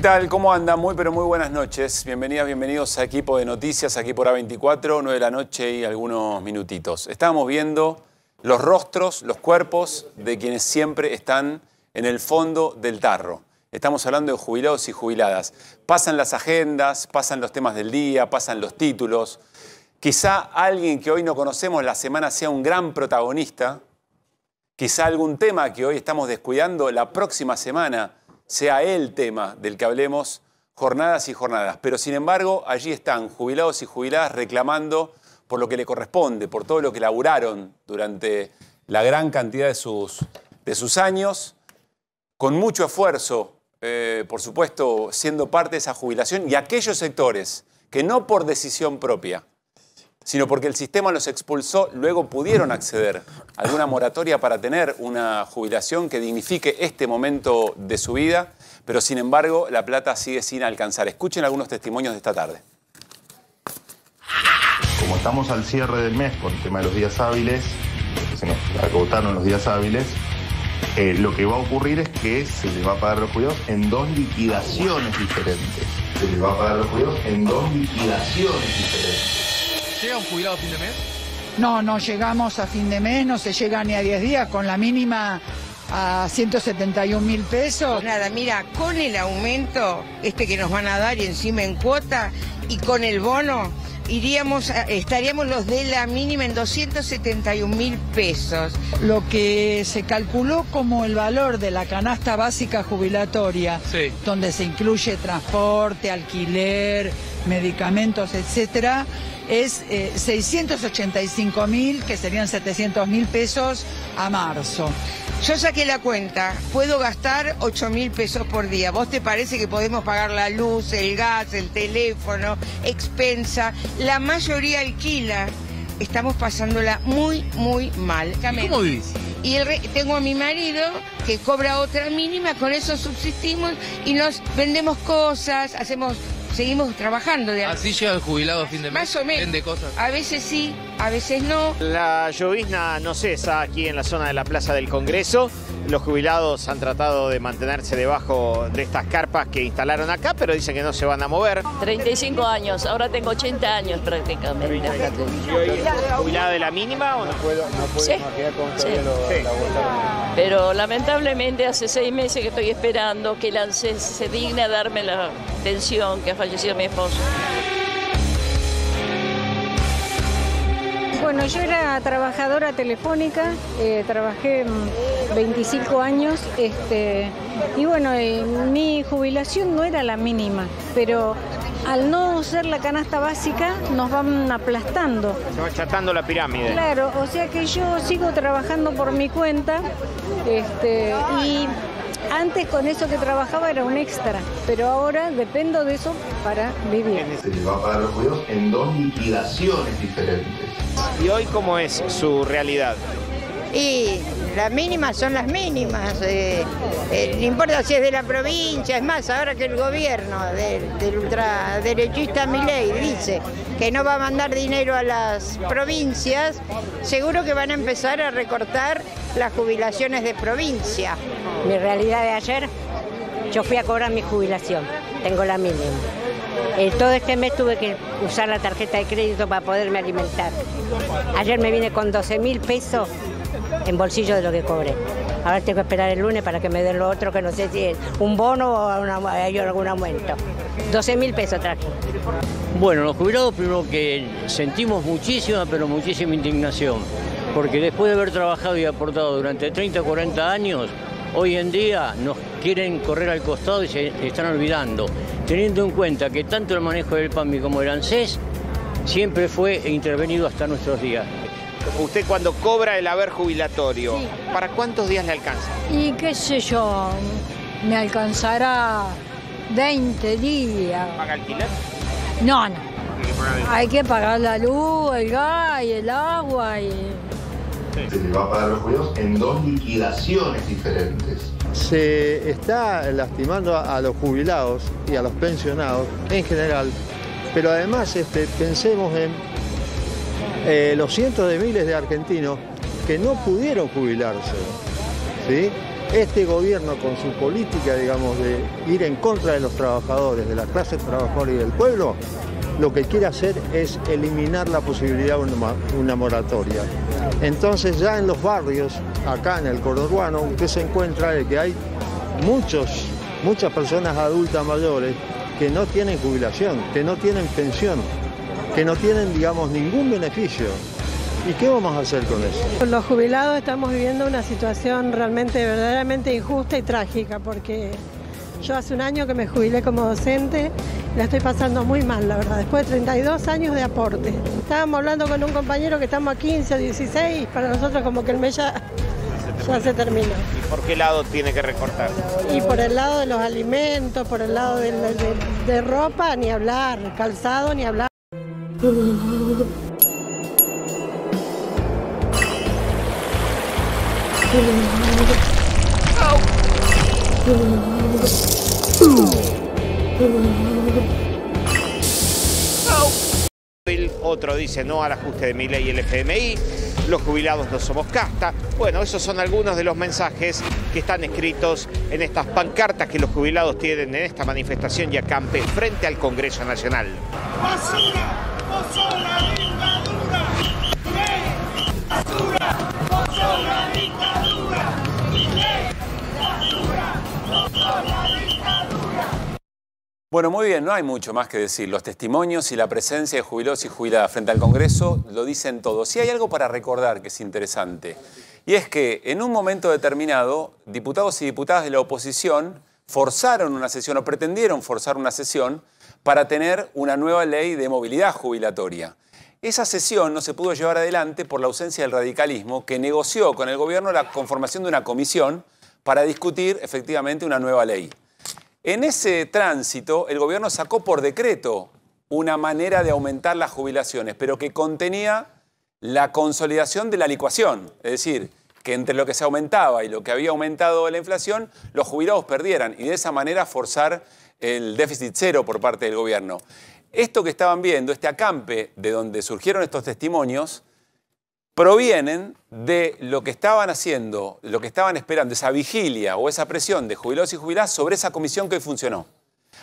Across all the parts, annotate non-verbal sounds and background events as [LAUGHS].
tal? ¿Cómo andan? Muy pero muy buenas noches. Bienvenidas, bienvenidos a Equipo de Noticias, aquí por A24, 9 de la noche y algunos minutitos. Estamos viendo los rostros, los cuerpos de quienes siempre están en el fondo del tarro. Estamos hablando de jubilados y jubiladas. Pasan las agendas, pasan los temas del día, pasan los títulos. Quizá alguien que hoy no conocemos la semana sea un gran protagonista. Quizá algún tema que hoy estamos descuidando la próxima semana sea el tema del que hablemos jornadas y jornadas. Pero sin embargo, allí están jubilados y jubiladas reclamando por lo que le corresponde, por todo lo que laburaron durante la gran cantidad de sus, de sus años, con mucho esfuerzo, eh, por supuesto, siendo parte de esa jubilación, y aquellos sectores que no por decisión propia, sino porque el sistema los expulsó, luego pudieron acceder a alguna moratoria para tener una jubilación que dignifique este momento de su vida, pero sin embargo la plata sigue sin alcanzar. Escuchen algunos testimonios de esta tarde. Como estamos al cierre del mes con el tema de los días hábiles, se nos agotaron los días hábiles, eh, lo que va a ocurrir es que se les va a pagar los cuidados en dos liquidaciones diferentes. Se les va a pagar los cuidados en dos liquidaciones diferentes. ¿Llega un jubilado a fin de mes? No, no llegamos a fin de mes, no se llega ni a 10 días, con la mínima a 171 mil pesos. Pues nada, mira, con el aumento este que nos van a dar y encima en cuota y con el bono, iríamos, estaríamos los de la mínima en 271 mil pesos. Lo que se calculó como el valor de la canasta básica jubilatoria, donde se incluye transporte, alquiler, medicamentos, etcétera, es 685 eh, mil, que serían 700 mil pesos a marzo. Yo saqué la cuenta, puedo gastar 8 mil pesos por día. ¿Vos te parece que podemos pagar la luz, el gas, el teléfono, expensa? La mayoría alquila. Estamos pasándola muy, muy mal. ¿Cómo y tengo a mi marido que cobra otra mínima, con eso subsistimos y nos vendemos cosas, hacemos seguimos trabajando. De... Así llega el jubilado a fin de mes. Más o menos. A veces sí, a veces no. La llovizna no cesa aquí en la zona de la Plaza del Congreso. Los jubilados han tratado de mantenerse debajo de estas carpas que instalaron acá, pero dicen que no se van a mover. 35 años, ahora tengo 80 años prácticamente. ¿Jubilada de la mínima o no? puedo, no puedo sí. sí. Pero lamentablemente hace seis meses que estoy esperando que el ANSES se digna darme la atención que ha fallecido mi esposo. Bueno, yo era trabajadora telefónica, eh, trabajé 25 mm, años este, y bueno, mi jubilación no era la mínima, pero al no ser la canasta básica nos van aplastando. Se va achatando la pirámide. Claro, o sea que yo sigo trabajando por mi cuenta este, y antes con eso que trabajaba era un extra, pero ahora dependo de eso para vivir. Se llevó a pagar los judíos en dos liquidaciones diferentes. ¿Y hoy cómo es su realidad? Y las mínimas son las mínimas, eh, eh, no importa si es de la provincia, es más, ahora que el gobierno del, ultraderechista Milei dice que no va a mandar dinero a las provincias, seguro que van a empezar a recortar las jubilaciones de provincia. Mi realidad de ayer, yo fui a cobrar mi jubilación, tengo la mínima. Eh, todo este mes tuve que usar la tarjeta de crédito para poderme alimentar. Ayer me vine con 12 mil pesos en bolsillo de lo que cobre. Ahora tengo que esperar el lunes para que me den lo otro, que no sé si es un bono o hay algún aumento. 12 mil pesos traje. Bueno, los jubilados primero que sentimos muchísima, pero muchísima indignación, porque después de haber trabajado y aportado durante 30, 40 años, hoy en día nos quieren correr al costado y se están olvidando, teniendo en cuenta que tanto el manejo del PAMI como el ANSES siempre fue intervenido hasta nuestros días usted cuando cobra el haber jubilatorio, ¿para cuántos días le alcanza? Y qué sé yo, me alcanzará 20 días. ¿Paga alquiler? No, no. Hay que pagar la luz, el gas y el agua y... Se le va a pagar los jubilados en dos liquidaciones diferentes. Se está lastimando a los jubilados y a los pensionados en general, pero además este, pensemos en eh, los cientos de miles de argentinos que no pudieron jubilarse. Este gobierno con su política, digamos, de ir en contra de los trabajadores, de la clase trabajadora y del pueblo, lo que quiere hacer es eliminar la posibilidad de una, moratoria. Entonces ya en los barrios, acá en el coro urbano, usted se encuentra de que hay muchos, muchas personas adultas mayores que no tienen jubilación, que no tienen pensión que no tienen, digamos, ningún beneficio. ¿Y qué vamos a hacer con eso? Los jubilados estamos viviendo una situación realmente, verdaderamente injusta y trágica, porque yo hace un año que me jubilé como docente, la estoy pasando muy mal, la verdad, después de 32 años de aporte. Estábamos hablando con un compañero que estamos a 15 16, para nosotros como que el mes ya, se terminó. ¿Y por qué lado tiene que recortar? Y por el lado de los alimentos, por el lado de ropa, ni hablar, calzado, ni hablar. Otro dice no al ajuste de mi ley y el FMI. Los jubilados no somos casta. Bueno, esos son algunos de los mensajes que están escritos en estas pancartas que los jubilados tienen en esta manifestación y acampe frente al Congreso Nacional. Bueno, muy bien, no hay mucho más que decir. Los testimonios y la presencia de jubilados y jubiladas frente al Congreso lo dicen todo. si hay algo para recordar que es interesante, y es que en un momento determinado, diputados y diputadas de la oposición forzaron una sesión o pretendieron forzar una sesión para tener una nueva ley de movilidad jubilatoria. Esa sesión no se pudo llevar adelante por la ausencia del radicalismo que negoció con el gobierno la conformación de una comisión para discutir efectivamente una nueva ley. En ese tránsito, el gobierno sacó por decreto una manera de aumentar las jubilaciones, pero que contenía la consolidación de la licuación, es decir, que entre lo que se aumentaba y lo que había aumentado la inflación, los jubilados perdieran y de esa manera forzar el déficit cero por parte del gobierno. Esto que estaban viendo, este acampe de donde surgieron estos testimonios, provienen de lo que estaban haciendo, lo que estaban esperando, esa vigilia o esa presión de jubilados y jubiladas sobre esa comisión que funcionó.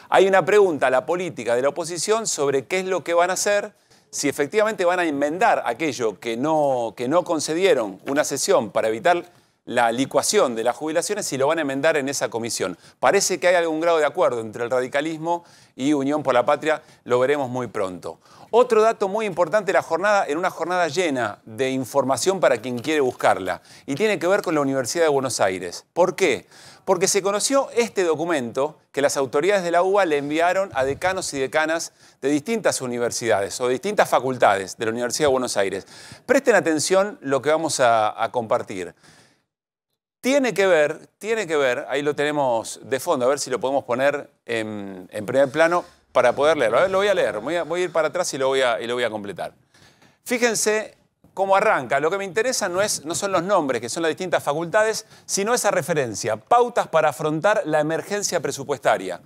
Hay una pregunta a la política de la oposición sobre qué es lo que van a hacer, si efectivamente van a enmendar aquello que no, que no concedieron una sesión para evitar la licuación de las jubilaciones y lo van a enmendar en esa comisión. Parece que hay algún grado de acuerdo entre el radicalismo y Unión por la Patria, lo veremos muy pronto. Otro dato muy importante la jornada, en una jornada llena de información para quien quiere buscarla, y tiene que ver con la Universidad de Buenos Aires. ¿Por qué? Porque se conoció este documento que las autoridades de la UBA le enviaron a decanos y decanas de distintas universidades o distintas facultades de la Universidad de Buenos Aires. Presten atención lo que vamos a compartir. Tiene que ver, tiene que ver, ahí lo tenemos de fondo, a ver si lo podemos poner en, primer plano para poder leerlo. A ver, lo voy a leer, voy a, ir para atrás y lo, voy a, y lo voy a completar. Fíjense cómo arranca. Lo que me interesa no, es, no son los nombres, que son las distintas facultades, sino esa referencia, pautas para afrontar la emergencia presupuestaria.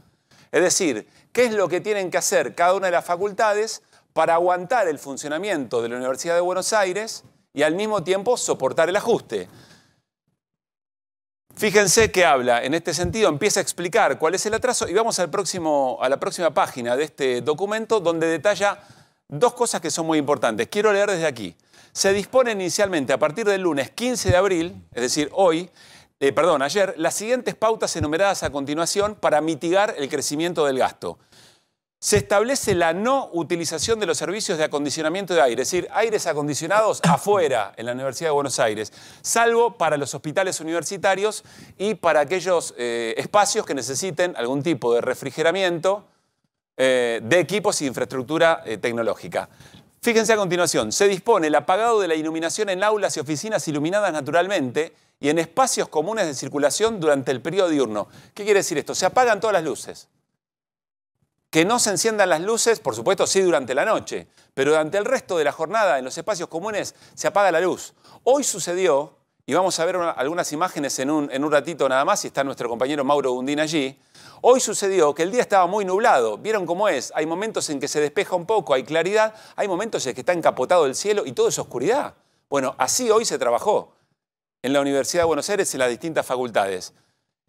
Es decir, qué es lo que tienen que hacer cada una de las facultades para aguantar el funcionamiento de la Universidad de Buenos Aires y al mismo tiempo soportar el ajuste. Fíjense que habla en este sentido, empieza a explicar cuál es el atraso y vamos a la próxima página de este documento donde detalla dos cosas que son muy importantes. Quiero leer desde aquí. Se dispone inicialmente a partir del lunes 15 de abril, es decir, hoy, eh, perdón, ayer, las siguientes pautas enumeradas a continuación para mitigar el crecimiento del gasto se establece la no utilización de los servicios de acondicionamiento de aire, es decir, aires acondicionados [COUGHS] afuera en la Universidad de Buenos Aires, salvo para los hospitales universitarios y para aquellos eh, espacios que necesiten algún tipo de refrigeramiento eh, de equipos e infraestructura eh, tecnológica. Fíjense a continuación, se dispone el apagado de la iluminación en aulas y oficinas iluminadas naturalmente y en espacios comunes de circulación durante el periodo diurno. ¿Qué quiere decir esto? Se apagan todas las luces que no se enciendan las luces, por supuesto sí durante la noche, pero durante el resto de la jornada en los espacios comunes se apaga la luz. Hoy sucedió, y vamos a ver algunas imágenes en un, en un, ratito nada más, y está nuestro compañero Mauro Gundín allí, hoy sucedió que el día estaba muy nublado, vieron cómo es, hay momentos en que se despeja un poco, hay claridad, hay momentos en que está encapotado el cielo y todo es oscuridad. Bueno, así hoy se trabajó en la Universidad de Buenos Aires, y en las distintas facultades.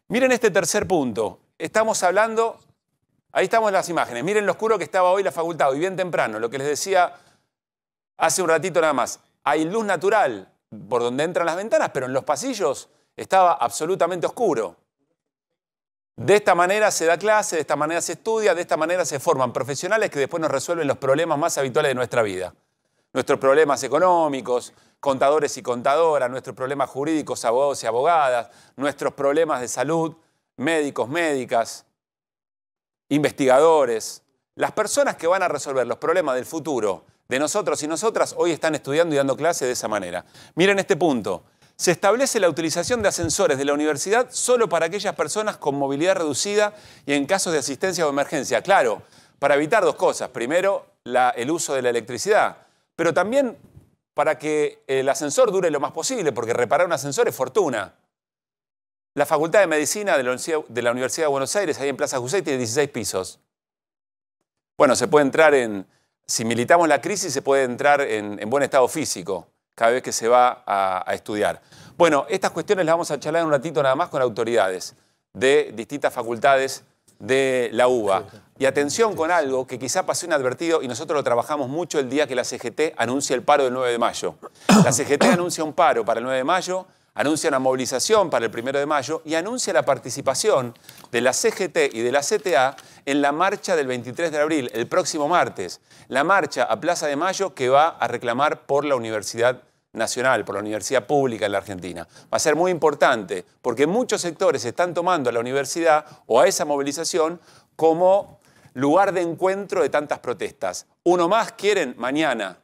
Miren este tercer punto. Estamos hablando Ahí estamos las imágenes. Miren lo oscuro que estaba hoy la facultad, hoy bien temprano, lo que les decía hace un ratito nada más. Hay luz natural por donde entran las ventanas, pero en los pasillos estaba absolutamente oscuro. De esta manera se da clase, de esta manera se estudia, de esta manera se forman profesionales que después nos resuelven los problemas más habituales de nuestra vida. Nuestros problemas económicos, contadores y contadoras, nuestros problemas jurídicos, abogados y abogadas, nuestros problemas de salud, médicos, médicas, investigadores, las personas que van a resolver los problemas del futuro de nosotros y nosotras hoy están estudiando y dando clases de esa manera. Miren este punto. Se establece la utilización de ascensores de la universidad solo para aquellas personas con movilidad reducida y en casos de asistencia o emergencia. Claro, para evitar dos cosas. Primero, el uso de la electricidad, pero también para que el ascensor dure lo más posible, porque reparar un ascensor es fortuna. La Facultad de Medicina de la Universidad de Buenos Aires, ahí en Plaza José, tiene 16 pisos. Bueno, se puede entrar en, si militamos la crisis, se puede entrar en, buen estado físico cada vez que se va a, estudiar. Bueno, estas cuestiones las vamos a charlar un ratito nada más con autoridades de distintas facultades de la UBA. Y atención con algo que quizá pasó inadvertido y nosotros lo trabajamos mucho el día que la CGT anuncia el paro del 9 de mayo. La CGT anuncia un paro para el 9 de mayo anuncia la movilización para el primero de mayo y anuncia la participación de la CGT y de la CTA en la marcha del 23 de abril, el próximo martes, la marcha a Plaza de Mayo que va a reclamar por la Universidad Nacional, por la Universidad Pública en la Argentina. Va a ser muy importante porque muchos sectores están tomando a la universidad o a esa movilización como lugar de encuentro de tantas protestas. Uno más quieren mañana.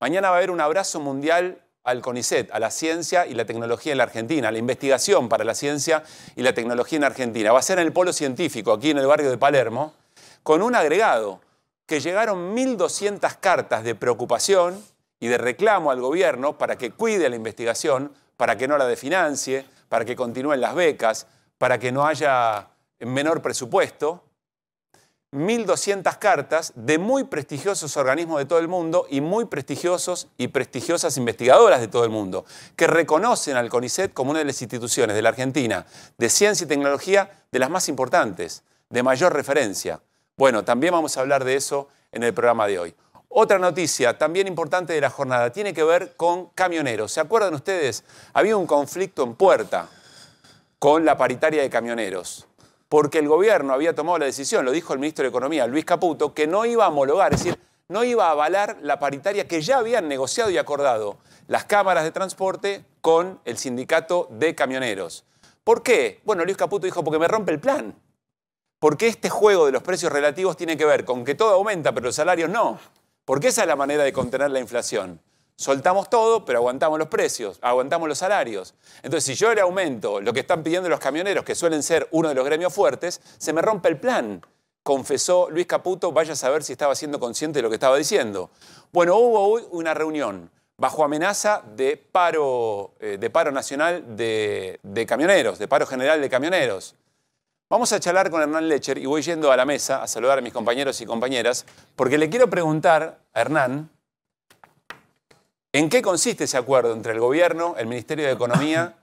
Mañana va a haber un abrazo mundial al CONICET, a la ciencia y la tecnología en la Argentina, a la investigación para la ciencia y la tecnología en Argentina. Va a ser en el Polo Científico, aquí en el barrio de Palermo, con un agregado que llegaron 1.200 cartas de preocupación y de reclamo al gobierno para que cuide la investigación, para que no la definancie, para que continúen las becas, para que no haya menor presupuesto. 1.200 cartas de muy prestigiosos organismos de todo el mundo y muy prestigiosos y prestigiosas investigadoras de todo el mundo, que reconocen al CONICET como una de las instituciones de la Argentina de ciencia y tecnología de las más importantes, de mayor referencia. Bueno, también vamos a hablar de eso en el programa de hoy. Otra noticia también importante de la jornada tiene que ver con camioneros. ¿Se acuerdan ustedes? Había un conflicto en puerta con la paritaria de camioneros porque el gobierno había tomado la decisión, lo dijo el ministro de Economía, Luis Caputo, que no iba a homologar, es decir, no iba a avalar la paritaria que ya habían negociado y acordado las cámaras de transporte con el sindicato de camioneros. ¿Por qué? Bueno, Luis Caputo dijo, porque me rompe el plan. Porque este juego de los precios relativos tiene que ver con que todo aumenta, pero los salarios no. Porque esa es la manera de contener la inflación soltamos todo, pero aguantamos los precios, aguantamos los salarios. Entonces, si yo le aumento lo que están pidiendo los camioneros, que suelen ser uno de los gremios fuertes, se me rompe el plan. Confesó Luis Caputo, vaya a saber si estaba siendo consciente de lo que estaba diciendo. Bueno, hubo hoy una reunión bajo amenaza de paro, eh, de paro nacional de, de camioneros, de paro general de camioneros. Vamos a charlar con Hernán Lecher y voy yendo a la mesa a saludar a mis compañeros y compañeras, porque le quiero preguntar a Hernán, ¿En qué consiste ese acuerdo entre el gobierno, el Ministerio de Economía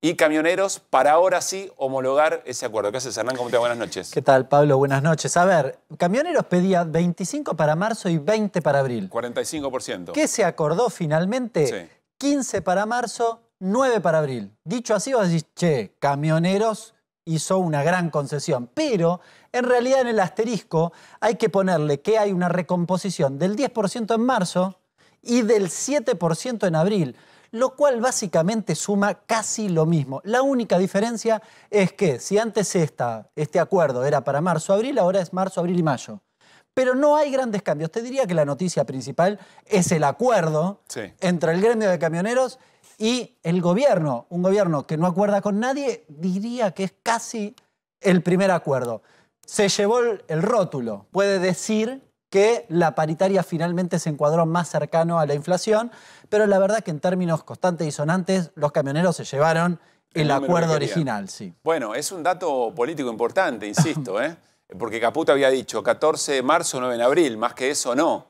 y camioneros para ahora sí homologar ese acuerdo? ¿Qué haces, Hernán? ¿Cómo te va? Buenas noches. ¿Qué tal, Pablo? Buenas noches. A ver, camioneros pedía 25 para marzo y 20 para abril. 45%. ¿Qué se acordó finalmente? 15 para marzo, 9 para abril. Dicho así, vos decís, che, camioneros hizo una gran concesión. Pero en realidad en el asterisco hay que ponerle que hay una recomposición del 10% en marzo, y del 7% en abril, lo cual básicamente suma casi lo mismo. La única diferencia es que si antes esta, este acuerdo era para marzo-abril, ahora es marzo-abril y mayo. Pero no hay grandes cambios. Te diría que la noticia principal es el acuerdo entre el gremio de camioneros y el gobierno. Un gobierno que no acuerda con nadie, diría que es casi el primer acuerdo. Se llevó el rótulo. Puede decir que la paritaria finalmente se encuadró más cercano a la inflación, pero la verdad que en términos constantes y sonantes, los camioneros se llevaron el, acuerdo original, Bueno, es un dato político importante, insisto, [LAUGHS] ¿eh? porque Caputo había dicho 14 de marzo, 9 de abril, más que eso no.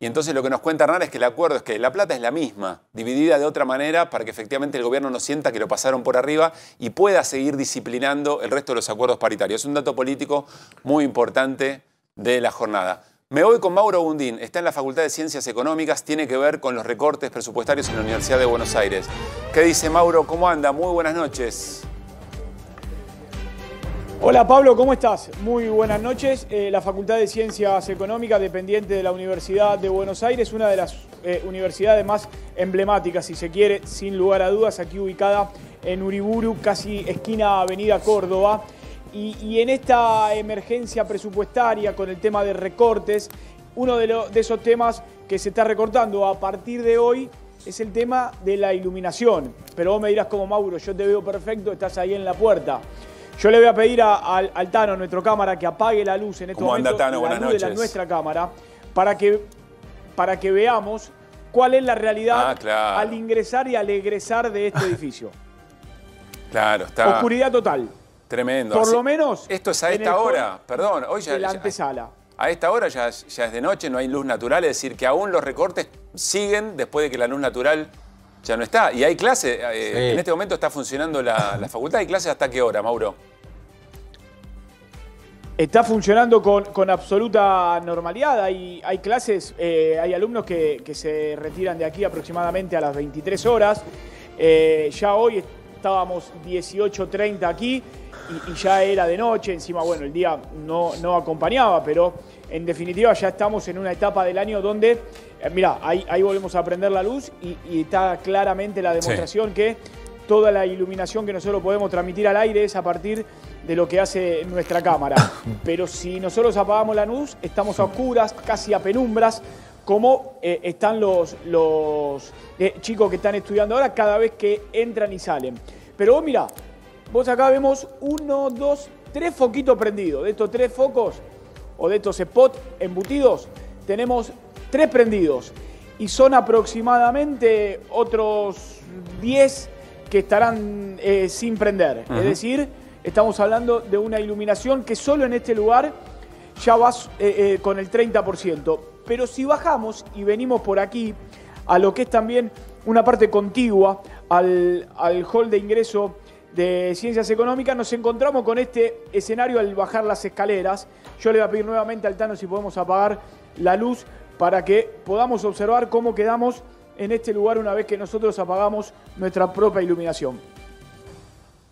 Y entonces lo que nos cuenta Hernán es que el acuerdo es que la plata es la misma, dividida de otra manera para que efectivamente el gobierno no sienta que lo pasaron por arriba y pueda seguir disciplinando el resto de los acuerdos paritarios. Es un dato político muy importante de la jornada. Me voy con Mauro Bundín, está en la Facultad de Ciencias Económicas, tiene que ver con los recortes presupuestarios en la Universidad de Buenos Aires. ¿Qué dice Mauro? ¿Cómo anda? Muy buenas noches. Hola Pablo, ¿cómo estás? Muy buenas noches. Eh, la Facultad de Ciencias Económicas, dependiente de la Universidad de Buenos Aires, una de las eh, universidades más emblemáticas, si se quiere, sin lugar a dudas, aquí ubicada en Uriburu, casi esquina Avenida Córdoba. Y, en esta emergencia presupuestaria con el tema de recortes, uno de, esos temas que se está recortando a partir de hoy es el tema de la iluminación. Pero vos me dirás como Mauro, yo te veo perfecto, estás ahí en la puerta. Yo le voy a pedir al Tano, nuestro cámara, que apague la luz en este momento. de nuestra cámara, para que, para que veamos cuál es la realidad ah, al ingresar y al egresar de este [LAUGHS] edificio. Claro, está. Oscuridad total. Tremendo. Por lo menos. Esto es a esta hora, perdón. Hoy ya, la antesala. a esta hora ya, es de noche, no hay luz natural, es decir, que aún los recortes siguen después de que la luz natural ya no está. Y hay clases, eh, en este momento está funcionando la, facultad, ¿hay clases hasta qué hora, Mauro? Está funcionando con, absoluta normalidad. Hay, hay clases, eh, hay alumnos que, se retiran de aquí aproximadamente a las 23 horas. Eh, ya hoy estábamos 18.30 aquí y, ya era de noche, encima, bueno, el día no, no acompañaba, pero en definitiva ya estamos en una etapa del año donde, mira eh, mirá, ahí, volvemos a prender la luz y, está claramente la demostración que toda la iluminación que nosotros podemos transmitir al aire es a partir de lo que hace nuestra cámara. [LAUGHS] Pero si nosotros apagamos la luz, estamos a oscuras, casi a penumbras, como eh, están los, los eh, chicos que están estudiando ahora cada vez que entran y salen. Pero vos mirá, Vos acá vemos uno, dos, tres foquitos prendidos. De estos tres focos o de estos spots embutidos, tenemos tres prendidos. Y son aproximadamente otros 10 que estarán eh, sin prender. Es decir, estamos hablando de una iluminación que solo en este lugar ya vas eh, eh, con el 30%. Pero si bajamos y venimos por aquí, a lo que es también una parte contigua al, al hall de ingreso de Ciencias Económicas, nos encontramos con este escenario al bajar las escaleras. Yo le voy a pedir nuevamente al Tano si podemos apagar la luz para que podamos observar cómo quedamos en este lugar una vez que nosotros apagamos nuestra propia iluminación.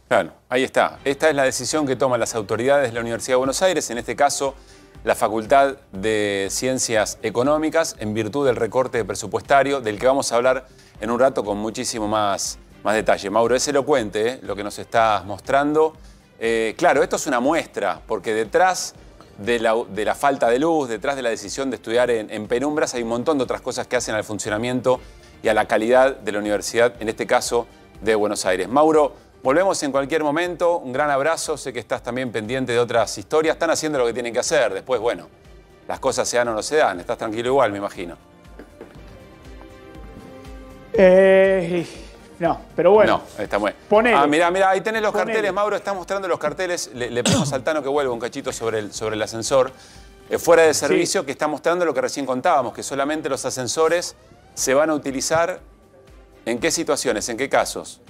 Claro, ahí está. Esta es la decisión que toman las autoridades de la Universidad de Buenos Aires, en este caso la Facultad de Ciencias Económicas, en virtud del recorte presupuestario del que vamos a hablar en un rato con muchísimo más más detalle. Mauro, es elocuente ¿eh? lo que nos estás mostrando. Eh, claro, esto es una muestra, porque detrás de la, falta de luz, detrás de la decisión de estudiar en, en penumbras, hay un montón de otras cosas que hacen al funcionamiento y a la calidad de la universidad, en este caso de Buenos Aires. Mauro, volvemos en cualquier momento. Un gran abrazo. Sé que estás también pendiente de otras historias. Están haciendo lo que tienen que hacer. Después, bueno, las cosas se dan o no se dan. Estás tranquilo igual, me imagino. Eh, no, pero bueno. No, está bueno. Ah, mirá, mira, ahí tenés los carteles, Mauro está mostrando los carteles. Le, ponemos al Tano que vuelva un cachito sobre el, sobre el ascensor. Eh, fuera de servicio, que está mostrando lo que recién contábamos, que solamente los ascensores se van a utilizar en qué situaciones, en qué casos.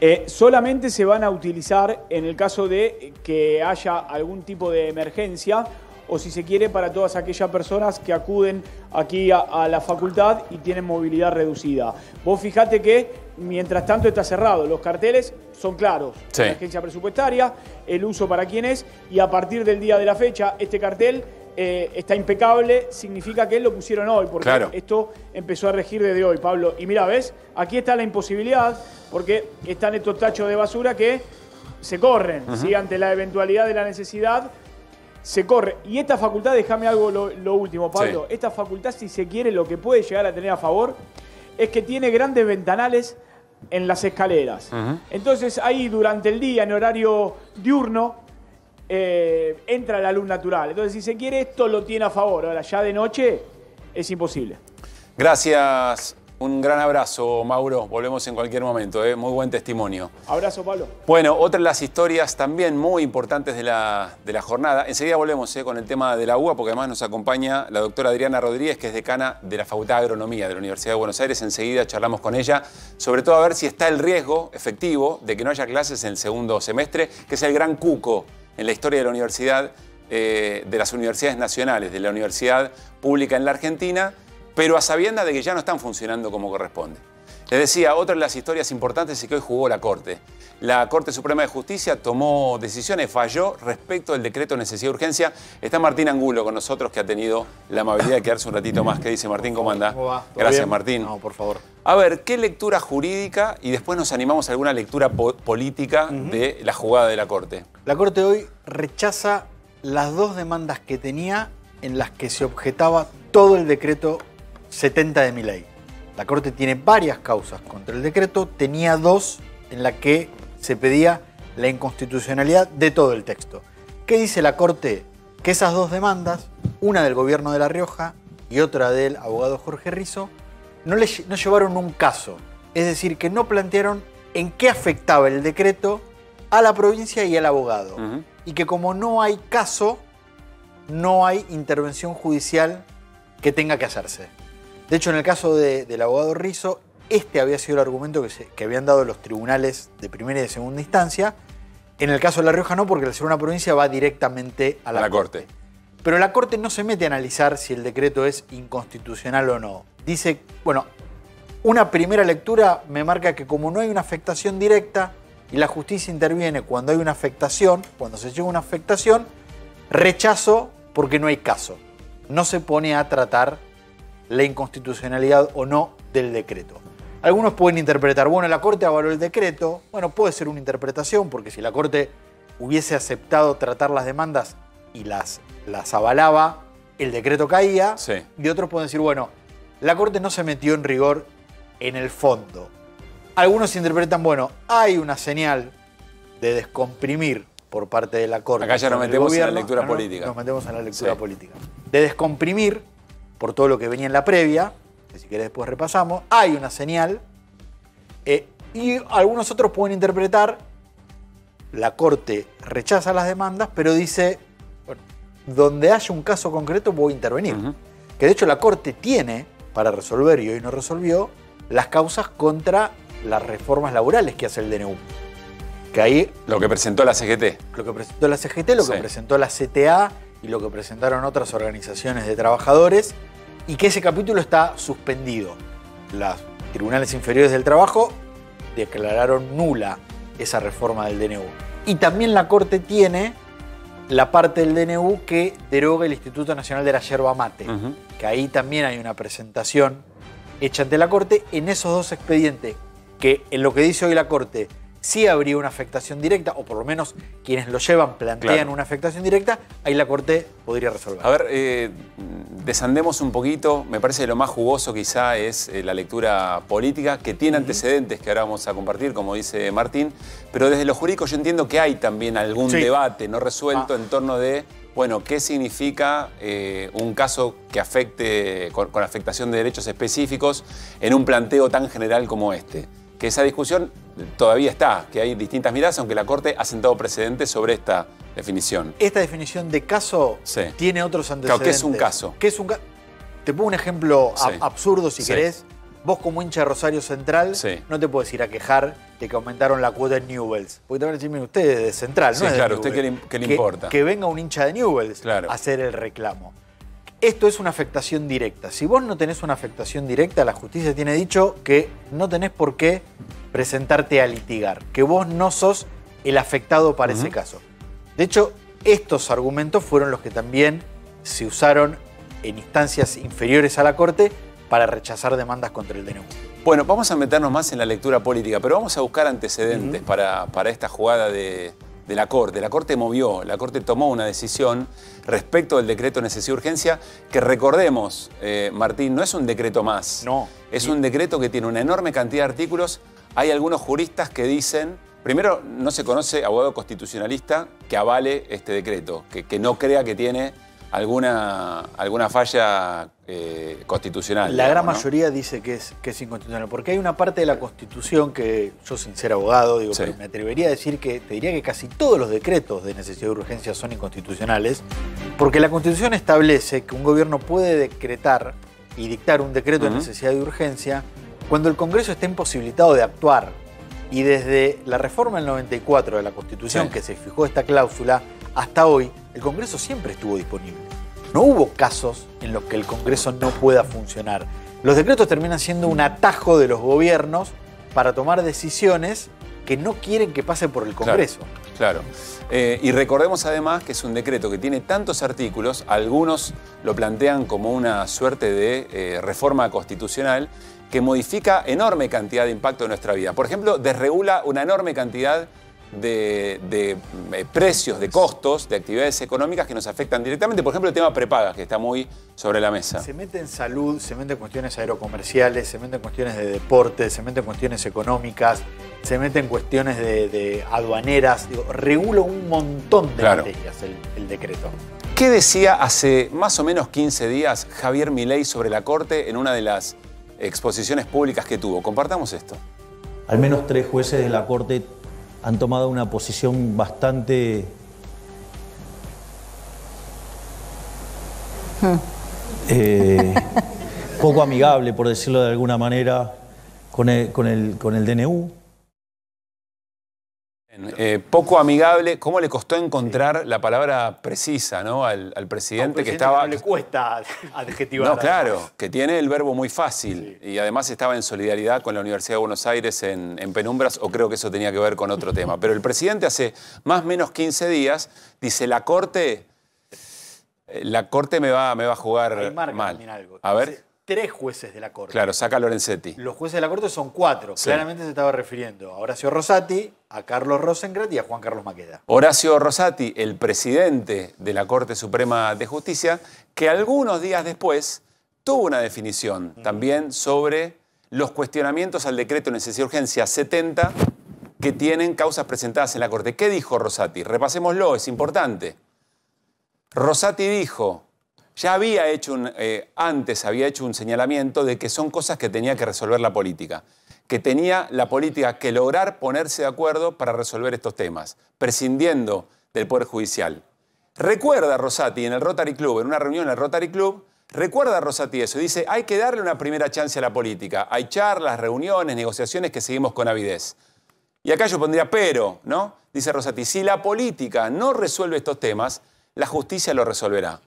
Eh, solamente se van a utilizar en el caso de que haya algún tipo de emergencia o si se quiere para todas aquellas personas que acuden aquí a, la facultad y tienen movilidad reducida. Vos fijate que mientras tanto está cerrado, los carteles son claros, la agencia presupuestaria, el uso para quienes, y a partir del día de la fecha este cartel eh, está impecable, significa que lo pusieron hoy, porque esto empezó a regir desde hoy, Pablo. Y mira, ¿ves? Aquí está la imposibilidad, porque están estos tachos de basura que se corren, ante la eventualidad de la necesidad se corre. Y esta facultad, déjame algo lo, último, Pablo. Esta facultad, si se quiere, lo que puede llegar a tener a favor es que tiene grandes ventanales en las escaleras. Entonces ahí durante el día, en horario diurno, eh, entra la luz natural. Entonces si se quiere, esto lo tiene a favor. Ahora ya de noche es imposible. Gracias, un gran abrazo, Mauro. Volvemos en cualquier momento. ¿eh? Muy buen testimonio. Abrazo, Pablo. Bueno, otra de las historias también muy importantes de la, jornada. Enseguida volvemos ¿eh? con el tema de la UA, porque además nos acompaña la doctora Adriana Rodríguez, que es decana de la Facultad de Agronomía de la Universidad de Buenos Aires. Enseguida charlamos con ella, sobre todo a ver si está el riesgo efectivo de que no haya clases en el segundo semestre, que es el gran cuco en la historia de la universidad, eh, de las universidades nacionales, de la universidad pública en la Argentina pero a sabienda de que ya no están funcionando como corresponde. Les decía, otra de las historias importantes es que hoy jugó la Corte. La Corte Suprema de Justicia tomó decisiones, falló respecto del decreto de necesidad y urgencia. Está Martín Angulo con nosotros que ha tenido la amabilidad de quedarse un ratito más. ¿Qué dice Martín? ¿Cómo anda? Gracias, Martín. No, por favor. A ver, ¿qué lectura jurídica y después nos animamos a alguna lectura política de la jugada de la Corte? La Corte hoy rechaza las dos demandas que tenía en las que se objetaba todo el decreto 70 de mi ley. La Corte tiene varias causas contra el decreto, tenía dos en la que se pedía la inconstitucionalidad de todo el texto. ¿Qué dice la Corte? Que esas dos demandas, una del gobierno de La Rioja y otra del abogado Jorge Rizo, no, no llevaron un caso, es decir, que no plantearon en qué afectaba el decreto a la provincia y al abogado. Y que como no hay caso, no hay intervención judicial que tenga que hacerse. De hecho, en el caso del abogado Rizo, este había sido el argumento que, habían dado los tribunales de primera y de segunda instancia. En el caso de La Rioja no, porque la una provincia va directamente a la, corte. Pero la Corte no se mete a analizar si el decreto es inconstitucional o no. Dice, bueno, una primera lectura me marca que como no hay una afectación directa y la justicia interviene cuando hay una afectación, cuando se llega una afectación, rechazo porque no hay caso. No se pone a tratar la inconstitucionalidad o no del decreto. Algunos pueden interpretar, bueno, la Corte avaló el decreto, bueno, puede ser una interpretación, porque si la Corte hubiese aceptado tratar las demandas y las, las avalaba, el decreto caía. Y otros pueden decir, bueno, la Corte no se metió en rigor en el fondo. Algunos interpretan, bueno, hay una señal de descomprimir por parte de la Corte. Acá ya nos metemos en la lectura ah, política. Nos metemos en la lectura política. De descomprimir por todo lo que venía en la previa, que si querés después repasamos, hay una señal, eh, y algunos otros pueden interpretar, la Corte rechaza las demandas, pero dice, bueno, donde haya un caso concreto ...puedo intervenir. Que de hecho la Corte tiene, para resolver y hoy no resolvió, las causas contra las reformas laborales que hace el DNU. Que ahí... Lo que presentó la CGT. Lo que presentó la CGT, lo que presentó la CTA y lo que presentaron otras organizaciones de trabajadores y que ese capítulo está suspendido. Los tribunales inferiores del trabajo declararon nula esa reforma del DNU. Y también la Corte tiene la parte del DNU que deroga el Instituto Nacional de la Yerba Mate, que ahí también hay una presentación hecha ante la Corte en esos dos expedientes, que en lo que dice hoy la Corte si habría una afectación directa, o por lo menos quienes lo llevan plantean una afectación directa, ahí la Corte podría resolver. A ver, eh, desandemos un poquito, me parece que lo más jugoso quizá es eh, la lectura política, que tiene antecedentes que ahora vamos a compartir, como dice Martín, pero desde lo jurídico yo entiendo que hay también algún debate no resuelto ah. en torno de bueno, ¿qué significa eh, un caso que afecte con, afectación de derechos específicos en un planteo tan general como este? que esa discusión todavía está, que hay distintas miradas, aunque la Corte ha sentado precedentes sobre esta definición. Esta definición de caso tiene otros antecedentes. ¿qué es un caso? Te pongo un ejemplo absurdo si querés. Vos como hincha de Rosario Central no te puedes ir a quejar de que aumentaron la cuota de Newells. Porque te van ustedes de Central, ¿no? Sí, claro, ¿usted qué le, importa? Que venga un hincha de Newells a hacer el reclamo. Esto es una afectación directa. Si vos no tenés una afectación directa, la justicia tiene dicho que no tenés por qué presentarte a litigar, que vos no sos el afectado para ese caso. De hecho, estos argumentos fueron los que también se usaron en instancias inferiores a la Corte para rechazar demandas contra el DNU. Bueno, vamos a meternos más en la lectura política, pero vamos a buscar antecedentes para esta jugada de, de la Corte. La Corte movió, la Corte tomó una decisión respecto del decreto de necesidad y urgencia, que recordemos, eh, Martín, no es un decreto más. No. Es un decreto que tiene una enorme cantidad de artículos. Hay algunos juristas que dicen, primero, no se conoce abogado constitucionalista que avale este decreto, que, que no crea que tiene alguna, alguna falla eh, constitucional. La gran mayoría dice que es, que es inconstitucional, porque hay una parte de la Constitución que yo, sin ser abogado, digo, me atrevería a decir que te diría que casi todos los decretos de necesidad de urgencia son inconstitucionales, porque la Constitución establece que un gobierno puede decretar y dictar un decreto de necesidad de urgencia cuando el Congreso está imposibilitado de actuar. Y desde la reforma del 94 de la Constitución, que se fijó esta cláusula, hasta hoy, el Congreso siempre estuvo disponible. No hubo casos en los que el Congreso no pueda funcionar. Los decretos terminan siendo un atajo de los gobiernos para tomar decisiones que no quieren que pasen por el Congreso. Claro. Eh, y recordemos además que es un decreto que tiene tantos artículos, algunos lo plantean como una suerte de eh, reforma constitucional que modifica enorme cantidad de impacto en nuestra vida. Por ejemplo, desregula una enorme cantidad de de, eh, precios, de costos, de actividades económicas que nos afectan directamente. Por ejemplo, el tema prepagas, que está muy sobre la mesa. Se mete en salud, se mete en cuestiones aerocomerciales, se mete en cuestiones de deporte, se mete en cuestiones económicas, se mete en cuestiones de, aduaneras. regula un montón de estrategias el, decreto. ¿Qué decía hace más o menos 15 días Javier Milei sobre la Corte en una de las exposiciones públicas que tuvo? Compartamos esto. Al menos tres jueces de la Corte han tomado una posición bastante hmm. eh, poco amigable, por decirlo de alguna manera, con con el, con el DNU. Eh, poco amigable, ¿cómo le costó encontrar la palabra precisa ¿no? al, presidente, que estaba... no le cuesta [LAUGHS] adjetivar. No, claro, que tiene el verbo muy fácil y además estaba en solidaridad con la Universidad de Buenos Aires en, penumbras o creo que eso tenía que ver con otro tema. Pero el presidente hace más o menos 15 días dice, la corte, eh, la corte me va, me va a jugar mal. A ver. tres jueces de la corte. Claro, saca Lorenzetti. Los jueces de la corte son cuatro. Claramente se estaba refiriendo a Horacio Rosati, a Carlos Rosengret y a Juan Carlos Maqueda. Horacio Rosati, el presidente de la Corte Suprema de Justicia, que algunos días después tuvo una definición también sobre los cuestionamientos al decreto de necesidad y urgencia 70 que tienen causas presentadas en la Corte. ¿Qué dijo Rosati? Repasémoslo, es importante. Rosati dijo, ya había hecho un, eh, antes había hecho un señalamiento de que son cosas que tenía que resolver la política que tenía la política que lograr ponerse de acuerdo para resolver estos temas, prescindiendo del Poder Judicial. Recuerda Rosati en el Rotary Club, en una reunión en el Rotary Club, recuerda Rosati eso, dice, hay que darle una primera chance a la política, hay charlas, reuniones, negociaciones que seguimos con avidez. Y acá yo pondría pero, ¿no? Dice Rosati, si la política no resuelve estos temas, la justicia lo resolverá.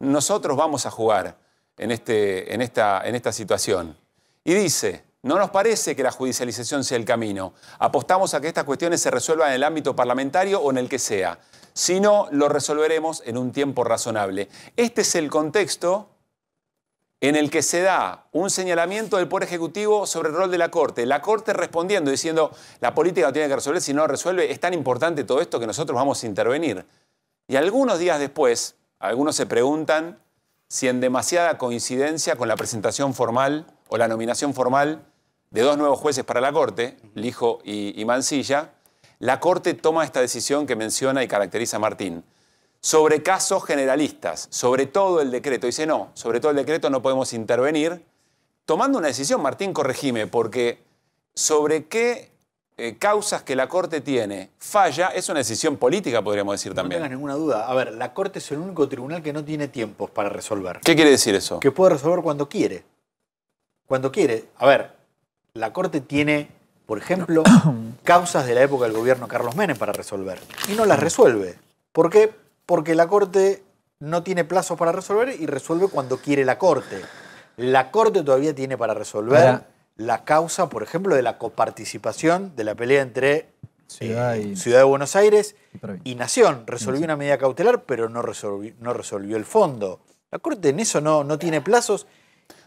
Nosotros vamos a jugar en, este, en, esta, en esta situación. Y dice, no nos parece que la judicialización sea el camino. Apostamos a que estas cuestiones se resuelvan en el ámbito parlamentario o en el que sea. Si no, lo resolveremos en un tiempo razonable. Este es el contexto en el que se da un señalamiento del Poder Ejecutivo sobre el rol de la Corte. La Corte respondiendo, diciendo, la política lo tiene que resolver, si no lo resuelve, es tan importante todo esto que nosotros vamos a intervenir. Y algunos días después, algunos se preguntan si en demasiada coincidencia con la presentación formal o la nominación formal de dos nuevos jueces para la Corte, Lijo y, Mancilla, la Corte toma esta decisión que menciona y caracteriza a Martín sobre casos generalistas, sobre todo el decreto. Dice, no, sobre todo el decreto no podemos intervenir. Tomando una decisión, Martín, corregime, porque sobre qué eh, causas que la Corte tiene falla es una decisión política, podríamos decir también. No tengas ninguna duda. A ver, la Corte es el único tribunal que no tiene tiempos para resolver. ¿Qué quiere decir eso? Que puede resolver cuando quiere. Cuando quiere. A ver, la Corte tiene, por ejemplo, [COUGHS] causas de la época del gobierno Carlos Menem para resolver. Y no las resuelve. ¿Por qué? Porque la Corte no tiene plazos para resolver y resuelve cuando quiere la Corte. La Corte todavía tiene para resolver la causa, por ejemplo, de la coparticipación de la pelea entre Ciudad, eh, de Buenos Aires y, Nación. Resolvió una medida cautelar, pero no resolvió, no resolvió el fondo. La Corte en eso no, no tiene plazos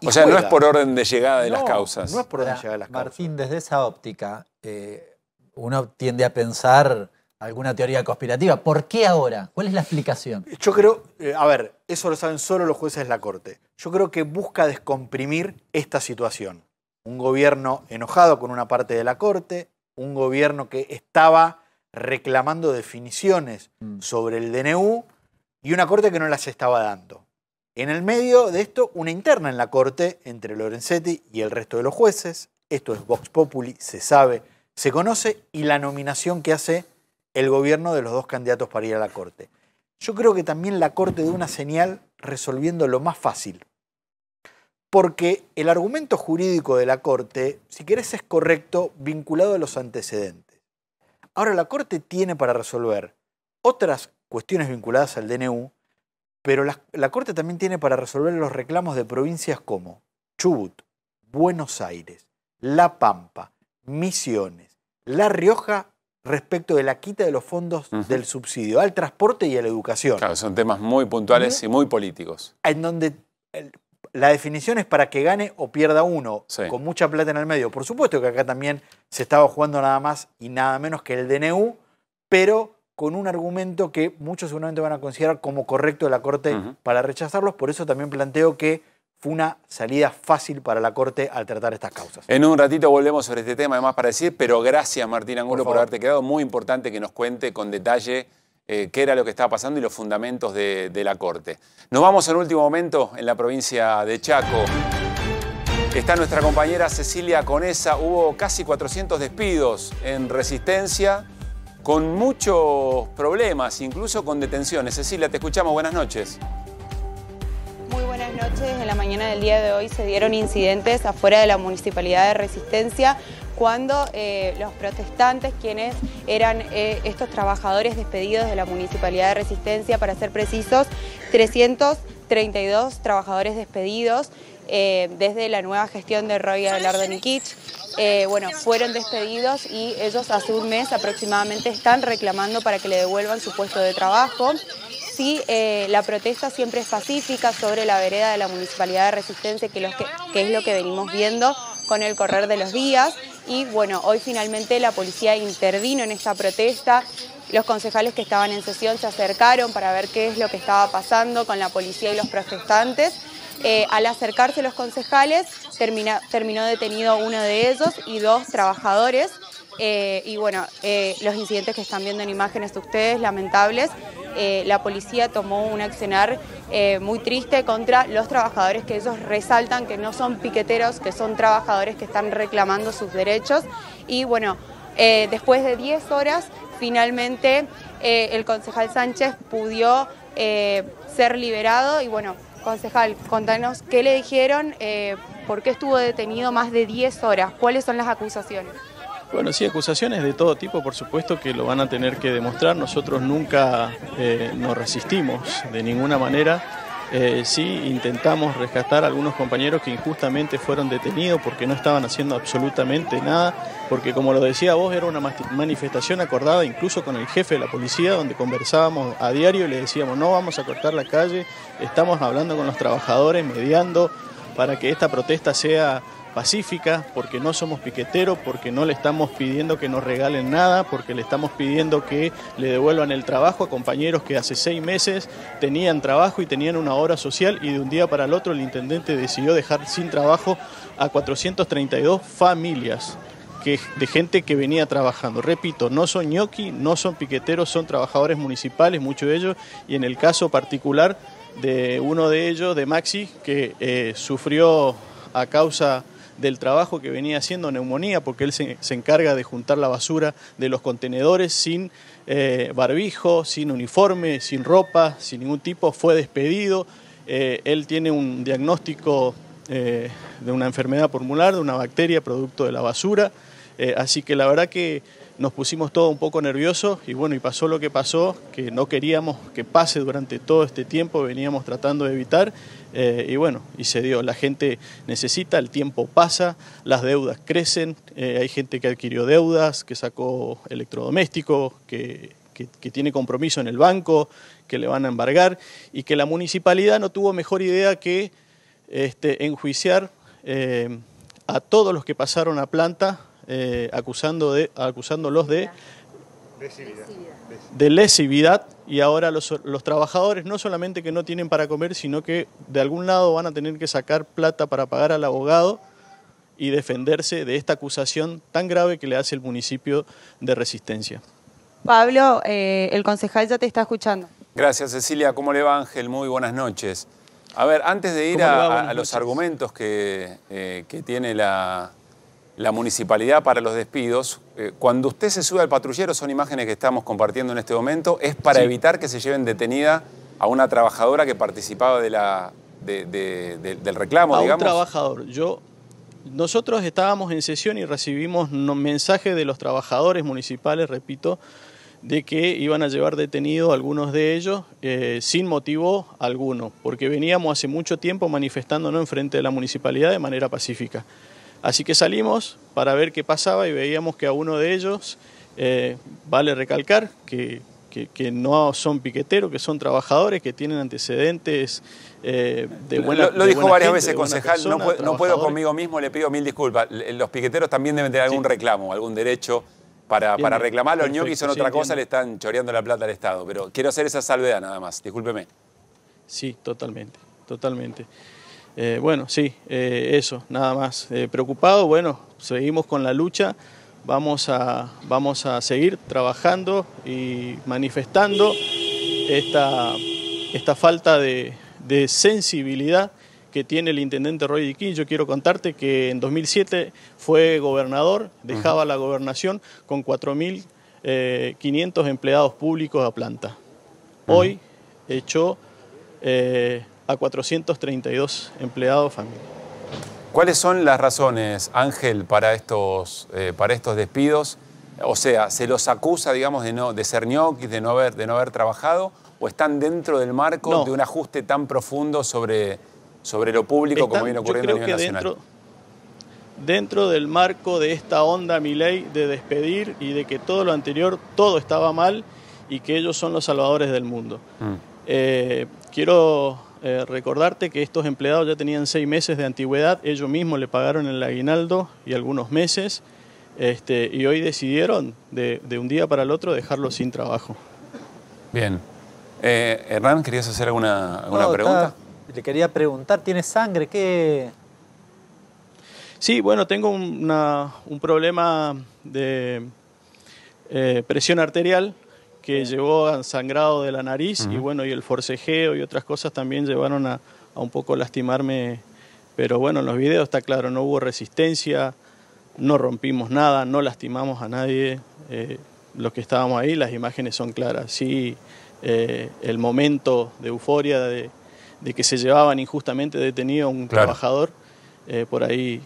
o sea, no es por orden de llegada de las causas. No es por orden de llegada de las causas. Martín, desde esa óptica, eh, uno tiende a pensar alguna teoría conspirativa. ¿Por qué ahora? ¿Cuál es la explicación? Yo creo, eh, a ver, eso lo saben solo los jueces de la Corte. Yo creo que busca descomprimir esta situación. Un gobierno enojado con una parte de la Corte, un gobierno que estaba reclamando definiciones mm. sobre el DNU y una Corte que no las estaba dando. En el medio de esto, una interna en la corte entre Lorenzetti y el resto de los jueces. Esto es Vox Populi, se sabe, se conoce, y la nominación que hace el gobierno de los dos candidatos para ir a la corte. Yo creo que también la corte da una señal resolviendo lo más fácil. Porque el argumento jurídico de la corte, si querés, es correcto vinculado a los antecedentes. Ahora, la corte tiene para resolver otras cuestiones vinculadas al DNU pero la, Corte también tiene para resolver los reclamos de provincias como Chubut, Buenos Aires, La Pampa, Misiones, La Rioja respecto de la quita de los fondos del subsidio al transporte y a la educación. Claro, son temas muy puntuales y muy políticos. En donde la definición es para que gane o pierda uno, con mucha plata en el medio. Por supuesto que acá también se estaba jugando nada más y nada menos que el DNU, pero con un argumento que muchos seguramente van a considerar como correcto de la Corte para rechazarlos. Por eso también planteo que fue una salida fácil para la Corte al tratar estas causas. En un ratito volvemos sobre este tema, además para decir, pero gracias Martín Angulo por, haberte quedado. Muy importante que nos cuente con detalle eh, qué era lo que estaba pasando y los fundamentos de, la Corte. Nos vamos al último momento en la provincia de Chaco. Está nuestra compañera Cecilia Conesa. Hubo casi 400 despidos en Resistencia con muchos problemas, incluso con detenciones. Cecilia, te escuchamos, buenas noches. Muy buenas noches. En la mañana del día de hoy se dieron incidentes afuera de la Municipalidad de Resistencia cuando eh, los protestantes, quienes eran eh, estos trabajadores despedidos de la Municipalidad de Resistencia, para ser precisos, 332 trabajadores despedidos eh, desde la nueva gestión de Roy Abelardo Nikich, eh, bueno, fueron despedidos y ellos hace un mes aproximadamente están reclamando para que le devuelvan su puesto de trabajo. Sí, eh, la protesta siempre es pacífica sobre la vereda de la Municipalidad de Resistencia, que, que es lo que venimos viendo con el correr de los días. Y bueno, hoy finalmente la policía intervino en esta protesta. Los concejales que estaban en sesión se acercaron para ver qué es lo que estaba pasando con la policía y los protestantes. Eh, al acercarse los concejales, terminó detenido uno de ellos y dos trabajadores. Eh, y bueno, eh, los incidentes que están viendo en imágenes de ustedes, lamentables, la policía tomó un accionar muy triste contra los trabajadores que ellos resaltan que no son piqueteros, que son trabajadores que están reclamando sus derechos. Y bueno, después de 10 horas, finalmente el concejal Sánchez pudo ser liberado y bueno, Concejal, contanos qué le dijeron, eh, por qué estuvo detenido más de 10 horas, cuáles son las acusaciones. Bueno, sí, acusaciones de todo tipo, por supuesto que lo van a tener que demostrar. Nosotros nunca eh, nos resistimos de ninguna manera eh, sí, intentamos rescatar a algunos compañeros que injustamente fueron detenidos porque no estaban haciendo absolutamente nada, porque como lo decía vos, era una manifestación acordada incluso con el jefe de la policía, donde conversábamos a diario y le decíamos, no vamos a cortar la calle, estamos hablando con los trabajadores, mediando para que esta protesta sea pacífica, porque no somos piqueteros, porque no le estamos pidiendo que nos regalen nada, porque le estamos pidiendo que le devuelvan el trabajo a compañeros que hace seis meses tenían trabajo y tenían una hora social y de un día para el otro el intendente decidió dejar sin trabajo a 432 familias de gente que venía trabajando. Repito, no son ñoqui, no son piqueteros, son trabajadores municipales, muchos de ellos, y en el caso particular de uno de ellos, de Maxi, que eh, sufrió a causa del trabajo que venía haciendo Neumonía, porque él se, encarga de juntar la basura de los contenedores sin eh, barbijo, sin uniforme, sin ropa, sin ningún tipo, fue despedido. Eh, él tiene un diagnóstico eh, de una enfermedad pulmonar, de una bacteria producto de la basura, así que la verdad que nos pusimos todos un poco nerviosos y bueno, y pasó lo que pasó, que no queríamos que pase durante todo este tiempo, veníamos tratando de evitar eh, y bueno, y se dio. La gente necesita, el tiempo pasa, las deudas crecen, eh, hay gente que adquirió deudas, que sacó electrodomésticos, que, tiene compromiso en el banco, que le van a embargar y que la municipalidad no tuvo mejor idea que este, enjuiciar eh, a todos los que pasaron a planta eh, acusando de, acusándolos de, de lesividad y ahora los, trabajadores no solamente que no tienen para comer, sino que de algún lado van a tener que sacar plata para pagar al abogado y defenderse de esta acusación tan grave que le hace el municipio de Resistencia. Pablo, eh, el concejal ya te está escuchando. Gracias, Cecilia. ¿Cómo le va, Ángel? Muy buenas noches. A ver, antes de ir a, los argumentos que, eh, que tiene la, la municipalidad para los despidos. Eh, cuando usted se sube al patrullero, son imágenes que estamos compartiendo en este momento, es para evitar que se lleven detenida a una trabajadora que participaba del reclamo, a digamos. Un trabajador. Yo, nosotros estábamos en sesión y recibimos mensajes de los trabajadores municipales, repito, de que iban a llevar detenidos algunos de ellos eh, sin motivo alguno, porque veníamos hace mucho tiempo manifestándonos frente de la municipalidad de manera pacífica. Así que salimos para ver qué pasaba y veíamos que a uno de ellos, eh, vale recalcar que, no son piqueteros, que son trabajadores, que tienen antecedentes eh, de buena Lo, dijo varias veces, concejal, no, puedo, conmigo mismo, le pido mil disculpas. Los piqueteros también deben tener algún reclamo, algún derecho para, reclamar. Los ñoquis son otra cosa, le están choreando la plata al Estado, pero quiero hacer esa salvedad nada más, discúlpeme. Sí, totalmente, totalmente. Eh, bueno, sí, eh, eso, nada más. Eh, preocupado, bueno, seguimos con la lucha, vamos a, vamos a seguir trabajando y manifestando esta, esta falta de, sensibilidad que tiene el intendente Roy Diquín. Yo quiero contarte que en 2007 fue gobernador, dejaba la gobernación con 4.500 empleados públicos a planta. Hoy echó a 432 empleados familia. ¿Cuáles son las razones, Ángel, para estos, eh, para estos despidos? O sea, ¿se los acusa, digamos, de, no, de ser ñoquis, de no, haber, de no haber trabajado? ¿O están dentro del marco de un ajuste tan profundo sobre, sobre lo público como viene ocurriendo a nivel nacional? Dentro, dentro del marco de esta onda, mi ley, de despedir y de que todo lo anterior, todo estaba mal y que ellos son los salvadores del mundo. Mm. Eh, quiero eh, recordarte que estos empleados ya tenían seis meses de antigüedad, ellos mismos le pagaron el aguinaldo y algunos meses, este, y hoy decidieron de, un día para el otro dejarlo sin trabajo. Bien. Eh, Hernán, ¿querías hacer alguna, pregunta? le quería preguntar, ¿tiene sangre? ¿Qué...? Sí, bueno, tengo un problema de eh, presión arterial que llevó a sangrado de la nariz y bueno, y el forcejeo y otras cosas también llevaron a, un poco lastimarme. Pero bueno, en los videos está claro, no hubo resistencia, no rompimos nada, no lastimamos a nadie. Eh, los que estábamos ahí, las imágenes son claras. Sí, eh, el momento de euforia de, que se llevaban injustamente detenido a un trabajador, eh, por ahí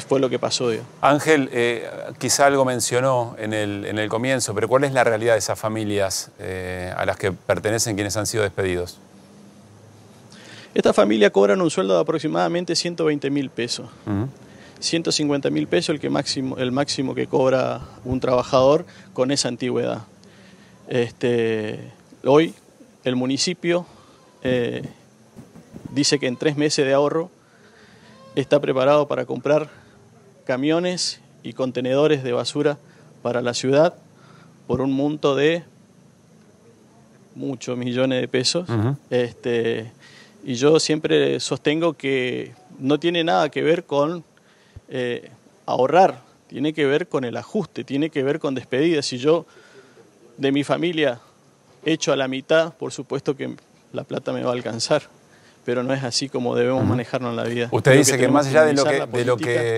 fue lo que pasó. Ángel, eh, quizá algo mencionó en el, comienzo, pero ¿cuál es la realidad de esas familias eh, a las que pertenecen quienes han sido despedidos? Esta familia cobran un sueldo de aproximadamente 120 mil pesos. 150 mil pesos el, máximo, el máximo que cobra un trabajador con esa antigüedad. Este, hoy el municipio eh, dice que en tres meses de ahorro está preparado para comprar camiones y contenedores de basura para la ciudad por un monto de muchos millones de pesos. Este, y yo siempre sostengo que no tiene nada que ver con eh, ahorrar, tiene que ver con el ajuste, tiene que ver con despedidas. Si yo de mi familia echo a la mitad, por supuesto que la plata me va a alcanzar pero no es así como debemos manejarnos en la vida. Usted dice que, más allá de lo que,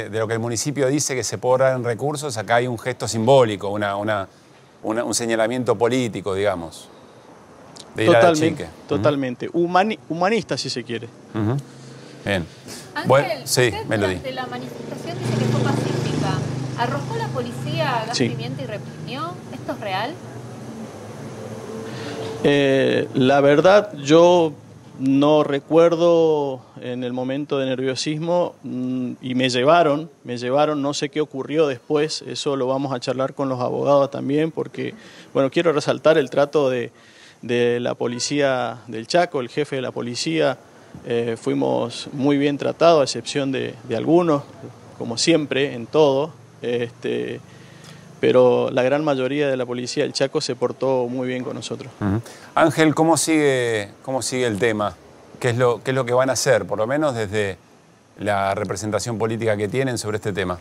de, lo que, el municipio dice que se en recursos, acá hay un gesto simbólico, una, una, un señalamiento político, digamos. De ir totalmente, totalmente. humanista, si se quiere. Bien. Ángel, bueno, sí, De la manifestación dice que fue pacífica. ¿Arrojó la policía gas pimienta y reprimió? ¿Esto es real? Eh, la verdad, yo no recuerdo en el momento de nerviosismo mm, y me llevaron, me llevaron, no sé qué ocurrió después, eso lo vamos a charlar con los abogados también, porque, bueno, quiero resaltar el trato de, la policía del Chaco, el jefe de la policía, eh, fuimos muy bien tratados, a excepción de, de algunos, como siempre, en todo. Este, pero la gran mayoría de la policía del Chaco se portó muy bien con nosotros. Ángel, ¿cómo sigue, ¿cómo sigue el tema? ¿Qué es, lo, ¿Qué es lo que van a hacer, por lo menos desde la representación política que tienen sobre este tema?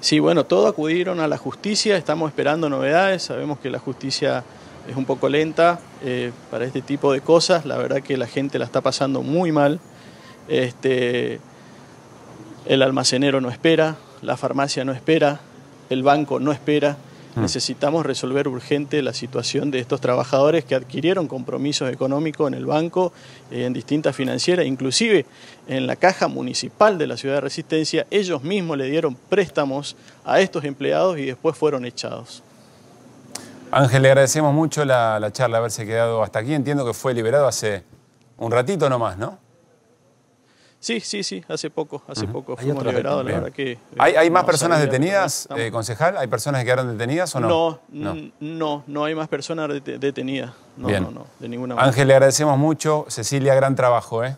Sí, bueno, todos acudieron a la justicia, estamos esperando novedades, sabemos que la justicia es un poco lenta eh, para este tipo de cosas, la verdad que la gente la está pasando muy mal, este, el almacenero no espera, la farmacia no espera, el banco no espera. Ah. Necesitamos resolver urgente la situación de estos trabajadores que adquirieron compromisos económicos en el banco, eh, en distintas financieras, inclusive en la caja municipal de la ciudad de Resistencia. Ellos mismos le dieron préstamos a estos empleados y después fueron echados. Ángel, le agradecemos mucho la, la charla, haberse quedado hasta aquí. Entiendo que fue liberado hace un ratito nomás, ¿no? Sí, sí, sí, hace poco, hace poco fuimos liberados, la verdad que... Eh, ¿Hay, más personas detenidas, eh, concejal? ¿Hay personas que quedaron detenidas o no? No, no, no, hay más personas detenidas, no, no, no, de ninguna manera. Ángel, le agradecemos mucho, Cecilia, gran trabajo, ¿eh?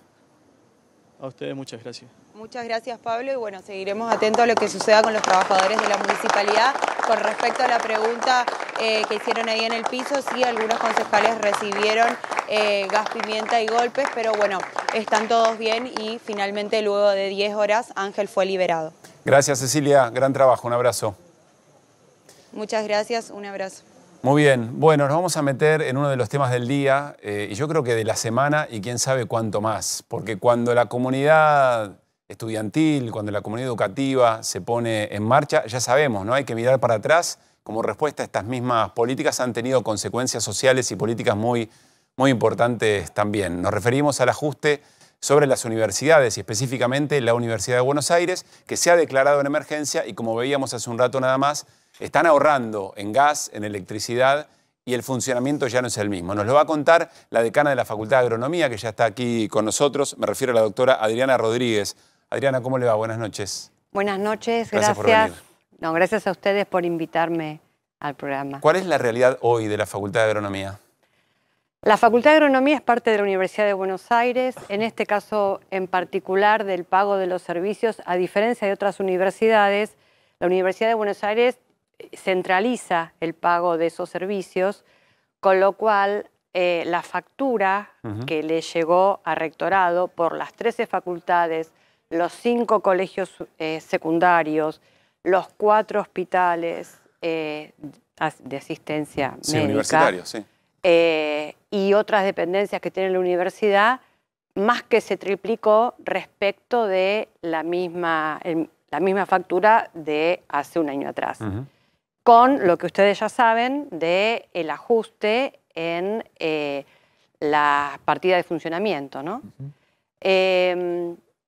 A ustedes muchas gracias. Muchas gracias, Pablo. Y bueno, seguiremos atentos a lo que suceda con los trabajadores de la municipalidad. Con respecto a la pregunta eh, que hicieron ahí en el piso, sí, algunos concejales recibieron eh, gas pimienta y golpes, pero bueno, están todos bien y finalmente luego de 10 horas Ángel fue liberado. Gracias, Cecilia. Gran trabajo. Un abrazo. Muchas gracias. Un abrazo. Muy bien, bueno, nos vamos a meter en uno de los temas del día eh, y yo creo que de la semana y quién sabe cuánto más, porque cuando la comunidad estudiantil, cuando la comunidad educativa se pone en marcha, ya sabemos, ¿no? Hay que mirar para atrás. Como respuesta a estas mismas políticas han tenido consecuencias sociales y políticas muy, muy importantes también. Nos referimos al ajuste sobre las universidades y específicamente la Universidad de Buenos Aires, que se ha declarado en emergencia y como veíamos hace un rato nada más, están ahorrando en gas, en electricidad y el funcionamiento ya no es el mismo. Nos lo va a contar la decana de la Facultad de Agronomía, que ya está aquí con nosotros, me refiero a la doctora Adriana Rodríguez. Adriana, ¿cómo le va? Buenas noches. Buenas noches, gracias. gracias. no, gracias a ustedes por invitarme al programa. ¿Cuál es la realidad hoy de la Facultad de Agronomía? La Facultad de Agronomía es parte de la Universidad de Buenos Aires, en este caso en particular del pago de los servicios, a diferencia de otras universidades, la Universidad de Buenos Aires eh, centraliza el pago de esos servicios, con lo cual eh, la factura que le llegó a rectorado por las 13 facultades los cinco colegios eh, secundarios, los cuatro hospitales eh, de asistencia sí, eh, y otras dependencias que tiene la universidad, más que se triplicó respecto de la misma, la misma factura de hace un año atrás. Con lo que ustedes ya saben de el ajuste en la partida de funcionamiento. ¿no?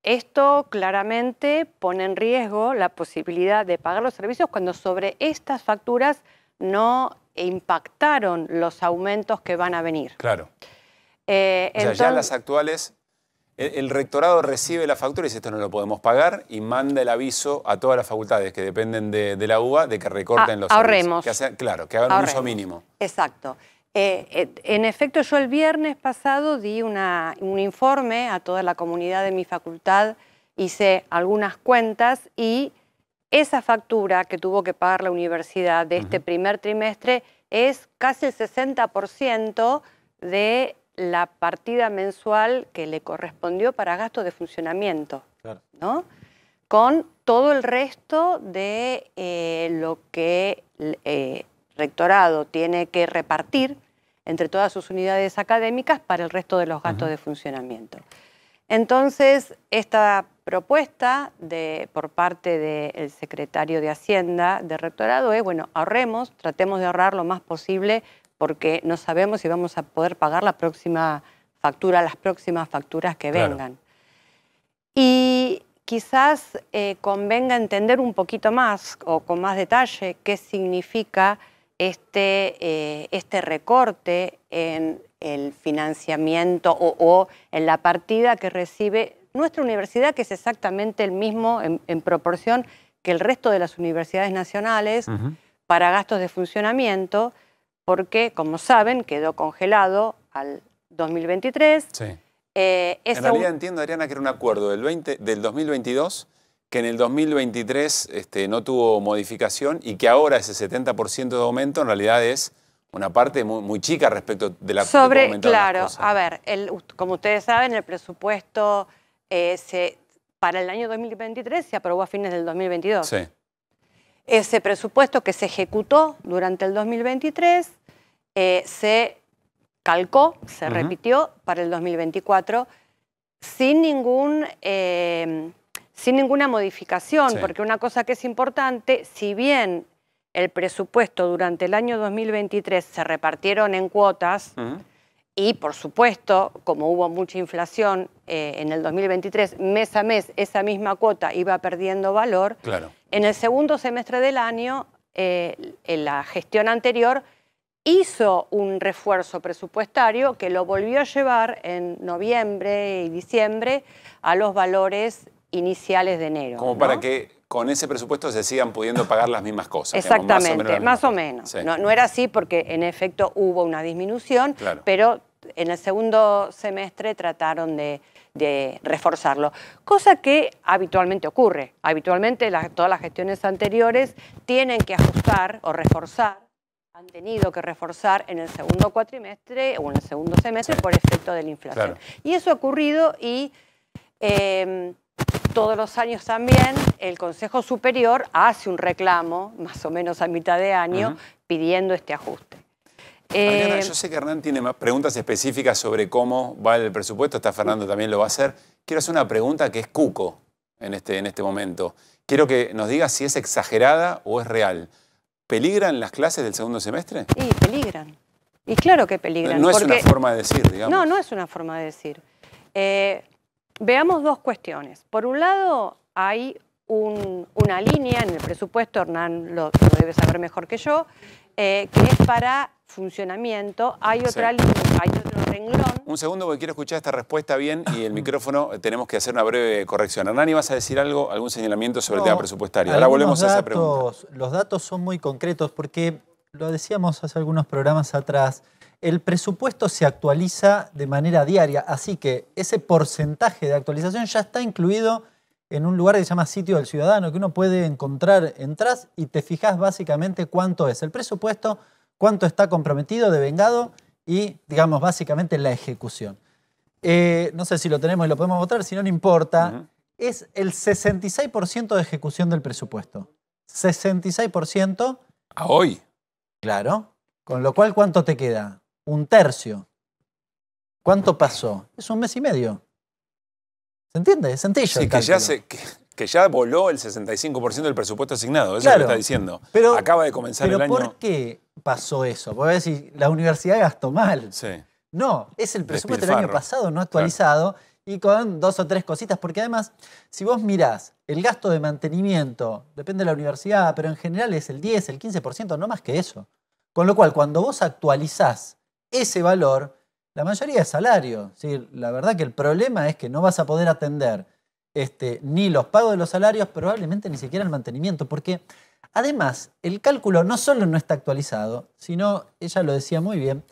Esto claramente pone en riesgo la posibilidad de pagar los servicios cuando sobre estas facturas no impactaron los aumentos que van a venir. Claro. Eh, ya las actuales, el, rectorado recibe la factura y dice esto no lo podemos pagar y manda el aviso a todas las facultades que dependen de, la UBA de que recorten ah, los servicios. Ahorremos. claro, que hagan un uso mínimo. Exacto. Eh, eh, en efecto, yo el viernes pasado di un informe a toda la comunidad de mi facultad, hice algunas cuentas y esa factura que tuvo que pagar la universidad de este primer trimestre es casi el 60% de la partida mensual que le correspondió para gasto de funcionamiento, ¿no? Con todo el resto de eh, lo que el rectorado tiene que repartir entre todas sus unidades académicas para el resto de los gastos de funcionamiento. Entonces, esta propuesta de, por parte del secretario de Hacienda de Rectorado es, bueno, ahorremos, tratemos de ahorrar lo más posible porque no sabemos si vamos a poder pagar la próxima factura, las próximas facturas que vengan. Y quizás eh, convenga entender un poquito más o con más detalle qué significa este, eh, este recorte en el financiamiento o, en la partida que recibe nuestra universidad, que es exactamente el mismo en, proporción que el resto de las universidades nacionales para gastos de funcionamiento, porque, como saben, quedó congelado al 2023. Sí. Eh, en realidad entiendo, Adriana, que era un acuerdo del, 20, del 2022 que en el 2023 este, no tuvo modificación y que ahora ese 70% de aumento en realidad es una parte muy, chica respecto de la sobre claro a ver como ustedes saben el presupuesto eh, para el año 2023 se aprobó a fines del 2022 sí. ese presupuesto que se ejecutó durante el 2023 eh, se calcó se repitió para el 2024 sin ningún eh, sin ninguna modificación, porque una cosa que es importante, si bien el presupuesto durante el año 2023 se repartieron en cuotas, y por supuesto, como hubo mucha inflación eh, en el 2023, mes a mes esa misma cuota iba perdiendo valor, en el segundo semestre del año, eh, en la gestión anterior, hizo un refuerzo presupuestario que lo volvió a llevar en noviembre y diciembre a los valores iniciales de enero. Como para que con ese presupuesto se sigan pudiendo pagar las mismas cosas. Exactamente, más o menos. No, era así porque en efecto hubo una disminución, pero en el segundo semestre trataron de, reforzarlo, cosa que habitualmente ocurre. Habitualmente todas las gestiones anteriores tienen que ajustar o reforzar han tenido que reforzar en el segundo cuatrimestre o en el segundo semestre por efecto de la inflación. Y eso ha ocurrido y em, todos los años también el Consejo Superior hace un reclamo, más o menos a mitad de año, pidiendo este ajuste. Eh, yo sé que Hernán tiene más preguntas específicas sobre cómo va el presupuesto, está Fernando también lo va a hacer. Quiero hacer una pregunta que es cuco en este, en este momento. Quiero que nos diga si es exagerada o es real. ¿Peligran las clases del segundo semestre? Sí, peligran. Y claro que peligran. No, es una forma de decir, digamos. No, no es una forma de decir. Eh, Veamos dos cuestiones. Por un lado, hay una línea en el presupuesto, Hernán lo, debe saber mejor que yo, eh, que es para funcionamiento. Hay otra línea, hay otro renglón. Un segundo, porque quiero escuchar esta respuesta bien y el micrófono eh, tenemos que hacer una breve corrección. Hernán, ¿vas a decir algo, algún señalamiento sobre el tema presupuestario? Ahora volvemos a esa pregunta. Los datos son muy concretos porque lo decíamos hace algunos programas atrás. El presupuesto se actualiza de manera diaria, así que ese porcentaje de actualización ya está incluido en un lugar que se llama Sitio del Ciudadano, que uno puede encontrar, entras y te fijas básicamente cuánto es el presupuesto, cuánto está comprometido, devengado y, digamos, básicamente la ejecución. Eh, no sé si lo tenemos y lo podemos votar, si no, no importa. Es el 66% de ejecución del presupuesto. 66%. ¿A hoy? Claro. Con lo cual, ¿cuánto te queda? un tercio. ¿Cuánto pasó? Es un mes y medio. ¿Se entiende? Es sencillo. que, ya voló el 65% del presupuesto asignado. Eso es lo que está diciendo. Pero, Acaba de comenzar el año. ¿Por qué pasó eso? Porque decir, la universidad gastó mal. No, es el presupuesto del año pasado, no actualizado, y con dos o tres cositas, porque además, si vos mirás el gasto de mantenimiento, depende de la universidad, pero en general es el 10, el 15%, no más que eso. Con lo cual, cuando vos actualizás ese valor, la mayoría es salario. La verdad que el problema es que no vas a poder atender este, ni los pagos de los salarios, probablemente ni siquiera el mantenimiento, porque además el cálculo no solo no está actualizado, sino, ella lo decía muy bien,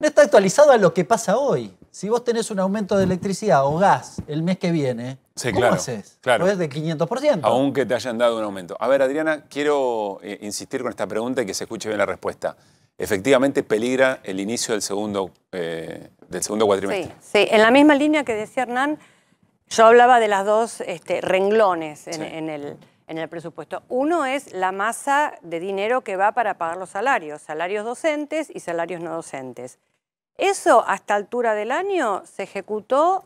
no está actualizado a lo que pasa hoy. Si vos tenés un aumento de electricidad o gas el mes que viene, sí, ¿cómo claro, haces? Claro. Pues de 500%. Aunque te hayan dado un aumento. A ver, Adriana, quiero eh, insistir con esta pregunta y que se escuche bien la respuesta efectivamente peligra el inicio del segundo, eh, del segundo cuatrimestre. Sí, en la misma línea que decía Hernán, yo hablaba de las dos este, renglones en, el, en, el, presupuesto. Uno es la masa de dinero que va para pagar los salarios, salarios docentes y salarios no docentes. Eso hasta altura del año se ejecutó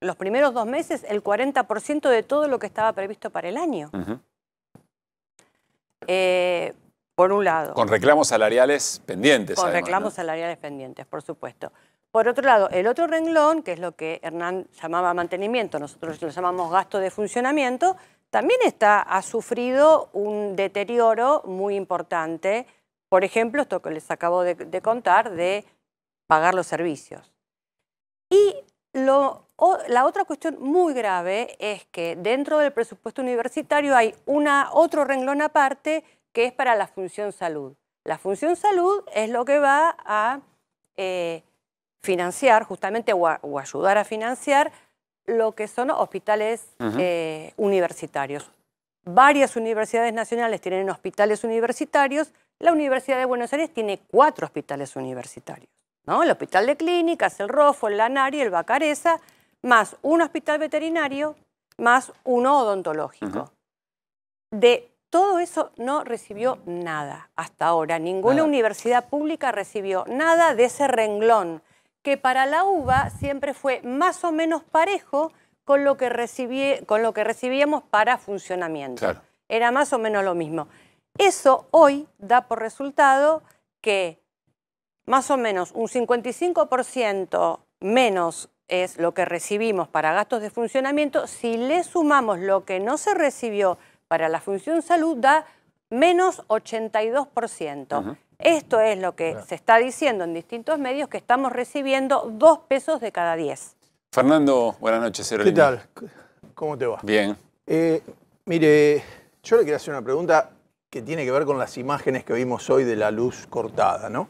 los primeros dos meses el 40% de todo lo que estaba previsto para el año por un lado. Con reclamos salariales pendientes. Con reclamos salariales pendientes, por supuesto. Por otro lado, el otro renglón, que es lo que Hernán llamaba mantenimiento, nosotros lo llamamos gasto de funcionamiento, también está, ha sufrido un deterioro muy importante. Por ejemplo, esto que les acabo de, contar, de pagar los servicios. Y lo, la otra cuestión muy grave es que dentro del presupuesto universitario hay una, otro renglón aparte que es para la función salud. La función salud es lo que va a eh, financiar justamente o, ayudar a financiar lo que son hospitales eh, universitarios. Varias universidades nacionales tienen hospitales universitarios. La Universidad de Buenos Aires tiene cuatro hospitales universitarios. ¿no? El Hospital de Clínicas, el Rofo, el Lanari, el Bacareza, más un hospital veterinario, más uno odontológico. Todo eso no recibió nada hasta ahora. Ninguna universidad pública recibió nada de ese renglón, que para la UBA siempre fue más o menos parejo con lo que, con lo que recibíamos para funcionamiento. Era más o menos lo mismo. Eso hoy da por resultado que más o menos un 55% menos es lo que recibimos para gastos de funcionamiento. Si le sumamos lo que no se recibió para la función salud da menos 82%. Esto es lo que se está diciendo en distintos medios, que estamos recibiendo dos pesos de cada diez. Fernando, buenas noches. ¿Qué tal? ¿Cómo te va? Bien. Eh, mire, yo le quería hacer una pregunta que tiene que ver con las imágenes que vimos hoy de la luz cortada, ¿no?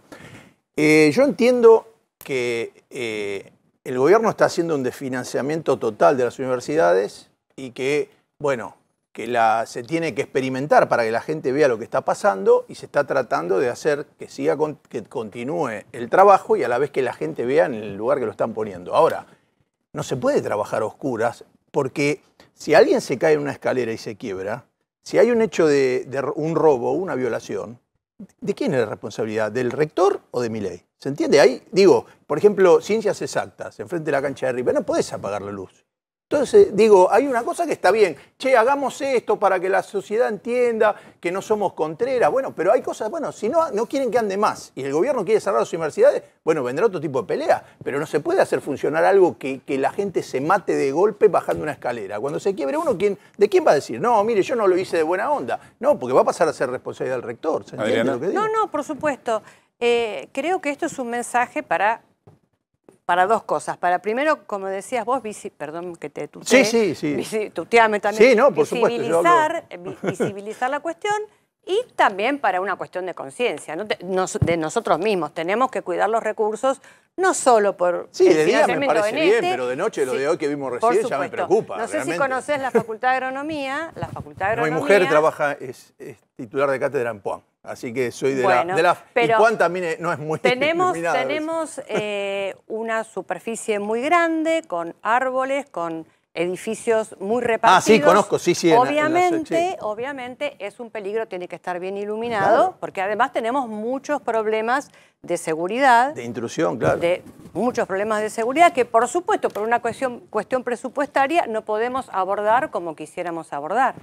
Eh, yo entiendo que eh, el gobierno está haciendo un desfinanciamiento total de las universidades y que, bueno, que la, se tiene que experimentar para que la gente vea lo que está pasando y se está tratando de hacer que siga que continúe el trabajo y a la vez que la gente vea en el lugar que lo están poniendo. Ahora, no se puede trabajar a oscuras porque si alguien se cae en una escalera y se quiebra, si hay un hecho de, un robo, una violación, ¿de quién es la responsabilidad? ¿Del rector o de mi ley? ¿Se entiende? Ahí digo, por ejemplo, ciencias exactas, enfrente de la cancha de arriba no puedes apagar la luz. Entonces, digo, hay una cosa que está bien. Che, hagamos esto para que la sociedad entienda que no somos contreras. Bueno, pero hay cosas, bueno, si no, no quieren que ande más y el gobierno quiere cerrar las universidades, bueno, vendrá otro tipo de pelea. Pero no se puede hacer funcionar algo que, la gente se mate de golpe bajando una escalera. Cuando se quiebre uno, ¿de quién va a decir? No, mire, yo no lo hice de buena onda. No, porque va a pasar a ser responsabilidad del rector. No, no, por supuesto. Eh, creo que esto es un mensaje para para dos cosas. Para primero, como decías vos, perdón que te tuteé, también. visibilizar, visibilizar la cuestión y también para una cuestión de conciencia, ¿no? de, nosotros mismos. Tenemos que cuidar los recursos, no solo por... Sí, de día me parece bien, pero de noche, lo de hoy que vimos recién, ya me preocupa. No sé si conoces la Facultad de Agronomía, la Facultad de Agronomía... mi mujer trabaja, es, titular de cátedra en Puan. Así que soy de la, de pero y Juan también no es muy Tenemos, tenemos eh, una superficie muy grande con árboles, con edificios muy repartidos. Ah, sí, conozco, sí, sí. Obviamente, obviamente es un peligro, tiene que estar bien iluminado, porque además tenemos muchos problemas de seguridad. De intrusión, claro. De muchos problemas de seguridad que, por supuesto, por una cuestión, cuestión presupuestaria no podemos abordar como quisiéramos abordar.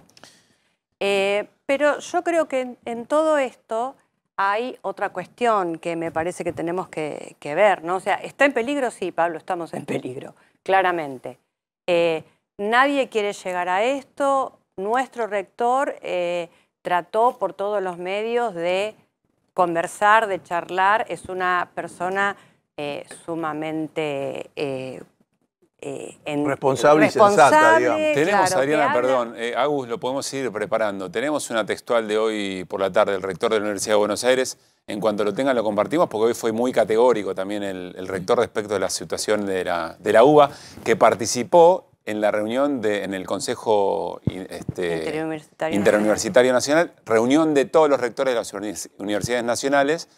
Eh, pero yo creo que en, todo esto hay otra cuestión que me parece que tenemos que, ver, ¿no? O sea, ¿está en peligro? Sí, Pablo, estamos en peligro, claramente. Eh, nadie quiere llegar a esto. Nuestro rector eh, trató por todos los medios de conversar, de charlar. Es una persona eh, sumamente eh, responsable, y Tenemos, Adriana, perdón, eh, Agus, lo podemos ir preparando. Tenemos una textual de hoy por la tarde del rector de la Universidad de Buenos Aires. En cuanto lo tengan, lo compartimos porque hoy fue muy categórico también el, rector respecto de la situación de la, UBA, que participó en la reunión de, en el Consejo este, Interuniversitario, Nacional. reunión de todos los rectores de las universidades nacionales.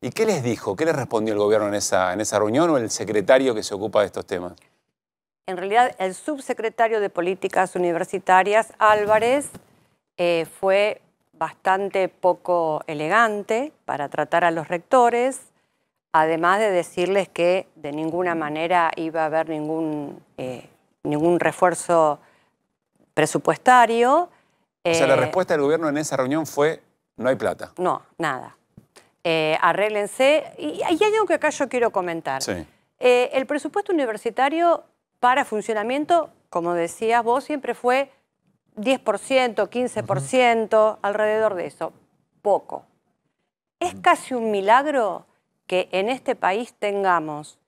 ¿Y qué les dijo? ¿Qué les respondió el gobierno en esa, en esa reunión o el secretario que se ocupa de estos temas? en realidad el subsecretario de Políticas Universitarias, Álvarez, eh, fue bastante poco elegante para tratar a los rectores, además de decirles que de ninguna manera iba a haber ningún, eh, ningún refuerzo presupuestario. o sea, la eh, respuesta del gobierno en esa reunión fue no hay plata. No, nada. arréglense. Y hay algo que acá yo quiero comentar. el presupuesto universitario para funcionamiento, como decías vos, siempre fue 10%, 15%, alrededor de eso. Poco. Es mm. casi un milagro que en este país tengamos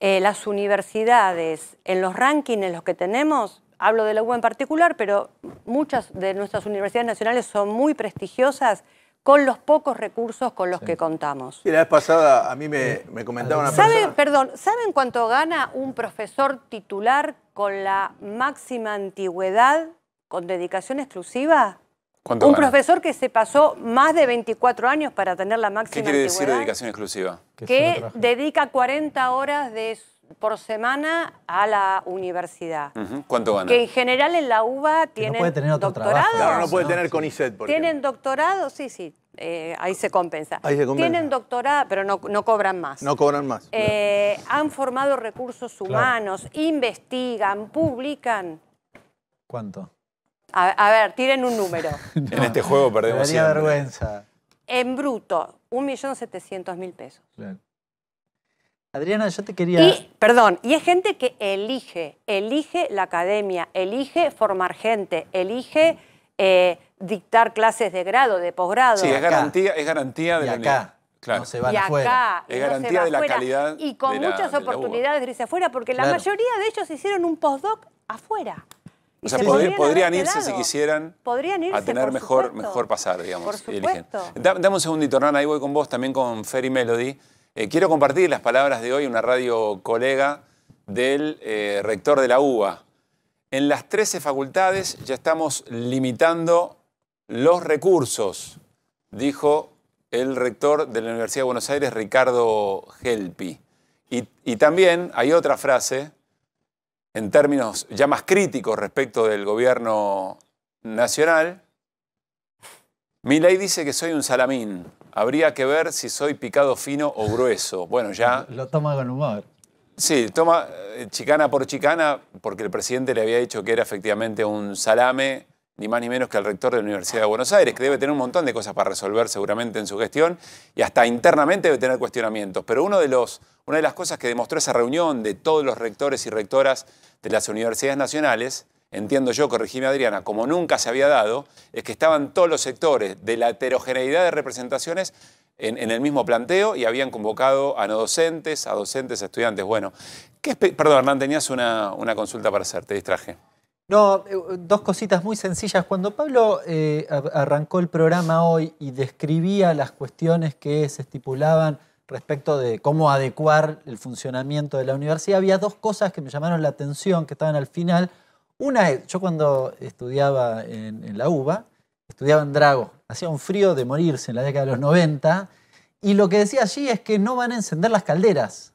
eh, las universidades en los rankings en los que tenemos, hablo de la UBA en particular, pero muchas de nuestras universidades nacionales son muy prestigiosas con los pocos recursos con los que contamos. Y la vez pasada a mí me, eh, comentaba una persona... Perdón, ¿saben cuánto gana un profesor titular con la máxima antigüedad con dedicación exclusiva? ¿Cuánto un profesor que se pasó más de 24 años para tener la máxima antigüedad. ¿Qué quiere decir dedicación exclusiva? Que, dedica 40 horas de su por semana a la universidad. ¿Cuánto ganan? Que en general en la UBA tienen no puede tener otro Claro, no puede tener con e por Tienen doctorado, sí, sí, eh, ahí se compensa. Ahí se compensa. Tienen doctorado, pero no, cobran más. No cobran más. Eh, han formado recursos humanos, investigan, publican. ¿Cuánto? A, ver, tiren un número. [LAUGHS] en este juego perdemos. Me vergüenza. En bruto, 1.700.000 pesos. Claro. Adriana, yo te quería... Y, perdón, y es gente que elige, elige la academia, elige formar gente, elige eh, dictar clases de grado, de posgrado. Sí, es garantía, es garantía de la acá. No se van y es garantía de la calidad y con muchas oportunidades de irse afuera porque la mayoría de ellos hicieron un postdoc afuera o sea, podrían, este irse si quisieran irse, a tener mejor, mejor pasar, digamos. Por supuesto. dame un segundito, Hernán, ahí voy con vos, también con Ferry Melody. Eh, quiero compartir las palabras de hoy, una radio colega del eh, rector de la UBA. En las 13 facultades ya estamos limitando los recursos, dijo el rector de la Universidad de Buenos Aires, Ricardo Gelpi. y también hay otra frase, en términos ya más críticos respecto del gobierno nacional, mi ley dice que soy un salamín. Habría que ver si soy picado fino o grueso. Bueno, ya. Lo toma con humor. Sí, toma eh, chicana por chicana, porque el presidente le había dicho que era efectivamente un salame, ni más ni menos que el rector de la Universidad de Buenos Aires, que debe tener un montón de cosas para resolver seguramente en su gestión y hasta internamente debe tener cuestionamientos. Pero uno de los, una de las cosas que demostró esa reunión de todos los rectores y rectoras de las universidades nacionales entiendo yo, corregime Adriana, como nunca se había dado, es que estaban todos los sectores de la heterogeneidad de representaciones en, el mismo planteo y habían convocado a no docentes, a docentes, a estudiantes. Bueno, ¿qué perdón, Hernán, tenías una, consulta para hacer, te distraje. No, eh, dos cositas muy sencillas. Cuando Pablo eh, arrancó el programa hoy y describía las cuestiones que se estipulaban respecto de cómo adecuar el funcionamiento de la universidad, había dos cosas que me llamaron la atención, que estaban al final. Una es, yo cuando estudiaba en, la UBA, estudiaba en Drago, hacía un frío de morirse en la década de los 90, y lo que decía allí es que no van a encender las calderas.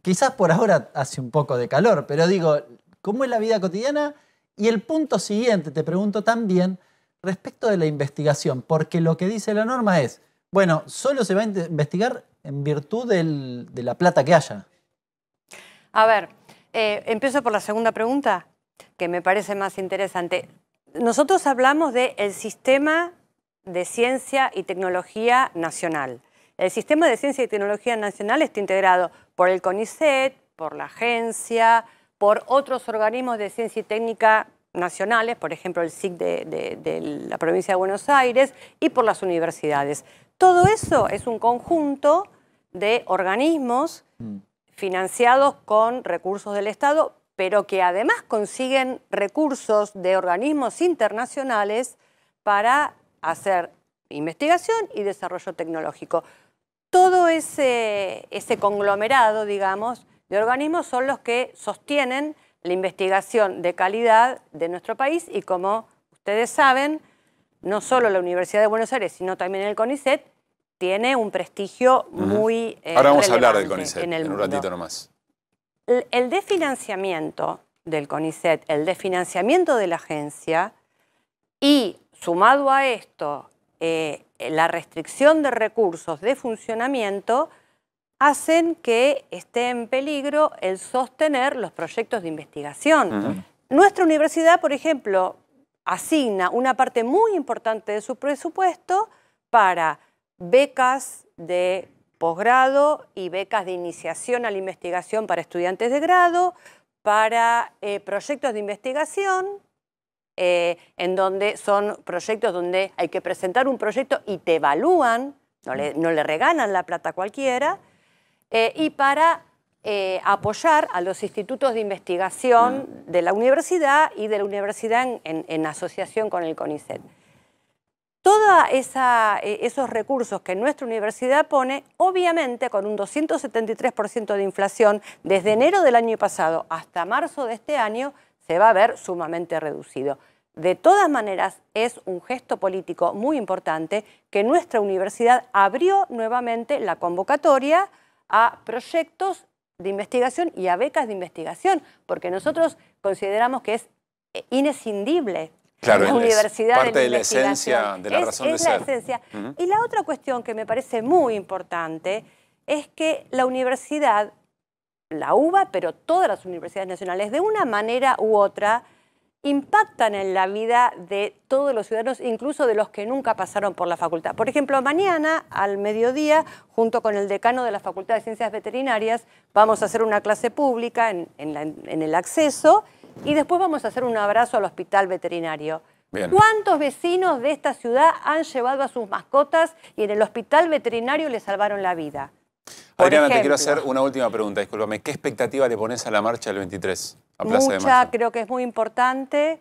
Quizás por ahora hace un poco de calor, pero digo, ¿cómo es la vida cotidiana? Y el punto siguiente, te pregunto también, respecto de la investigación, porque lo que dice la norma es, bueno, solo se va a investigar en virtud de la plata que haya. A ver, eh, empiezo por la segunda pregunta que me parece más interesante. Nosotros hablamos del el sistema de ciencia y tecnología nacional. El sistema de ciencia y tecnología nacional está integrado por el CONICET, por la agencia, por otros organismos de ciencia y técnica nacionales, por ejemplo el SIC de, la provincia de Buenos Aires, y por las universidades. Todo eso es un conjunto de organismos mm. financiados con recursos del Estado pero que además consiguen recursos de organismos internacionales para hacer investigación y desarrollo tecnológico. Todo ese, ese conglomerado, digamos, de organismos son los que sostienen la investigación de calidad de nuestro país y como ustedes saben, no solo la Universidad de Buenos Aires, sino también el CONICET, tiene un prestigio muy... Eh, Ahora vamos a hablar del CONICET en un ratito nomás el desfinanciamiento del CONICET, el desfinanciamiento de la agencia y sumado a esto eh, la restricción de recursos de funcionamiento hacen que esté en peligro el sostener los proyectos de investigación. Nuestra universidad, por ejemplo, asigna una parte muy importante de su presupuesto para becas de posgrado y becas de iniciación a la investigación para estudiantes de grado, para eh, proyectos de investigación, eh, en donde son proyectos donde hay que presentar un proyecto y te evalúan, no le, no regalan la plata cualquiera, eh, y para apoyar a los institutos de investigación mm. de la universidad y de la universidad en asociación con el CONICET. Todos eh, esos recursos que nuestra universidad pone, obviamente con un 273% de inflación desde enero del año pasado hasta marzo de este año, se va a ver sumamente reducido. De todas maneras, es un gesto político muy importante que nuestra universidad abrió nuevamente la convocatoria a proyectos de investigación y a becas de investigación, porque nosotros consideramos que es eh, inescindible Claro, Parte de, la esencia de la razón de ser. Y la otra cuestión que me parece muy importante es que la universidad, la UBA, pero todas las universidades nacionales, de una manera u otra, impactan en la vida de todos los ciudadanos, incluso de los que nunca pasaron por la facultad. Por ejemplo, mañana al mediodía, junto con el decano de la Facultad de Ciencias Veterinarias, vamos a hacer una clase pública en el acceso y después vamos a hacer un abrazo al hospital veterinario. ¿Cuántos vecinos de esta ciudad han llevado a sus mascotas y en el hospital veterinario le salvaron la vida? Adriana, te quiero hacer una última pregunta, discúlpame. ¿Qué expectativa le pones a la marcha del 23 a mucha, creo que es muy importante.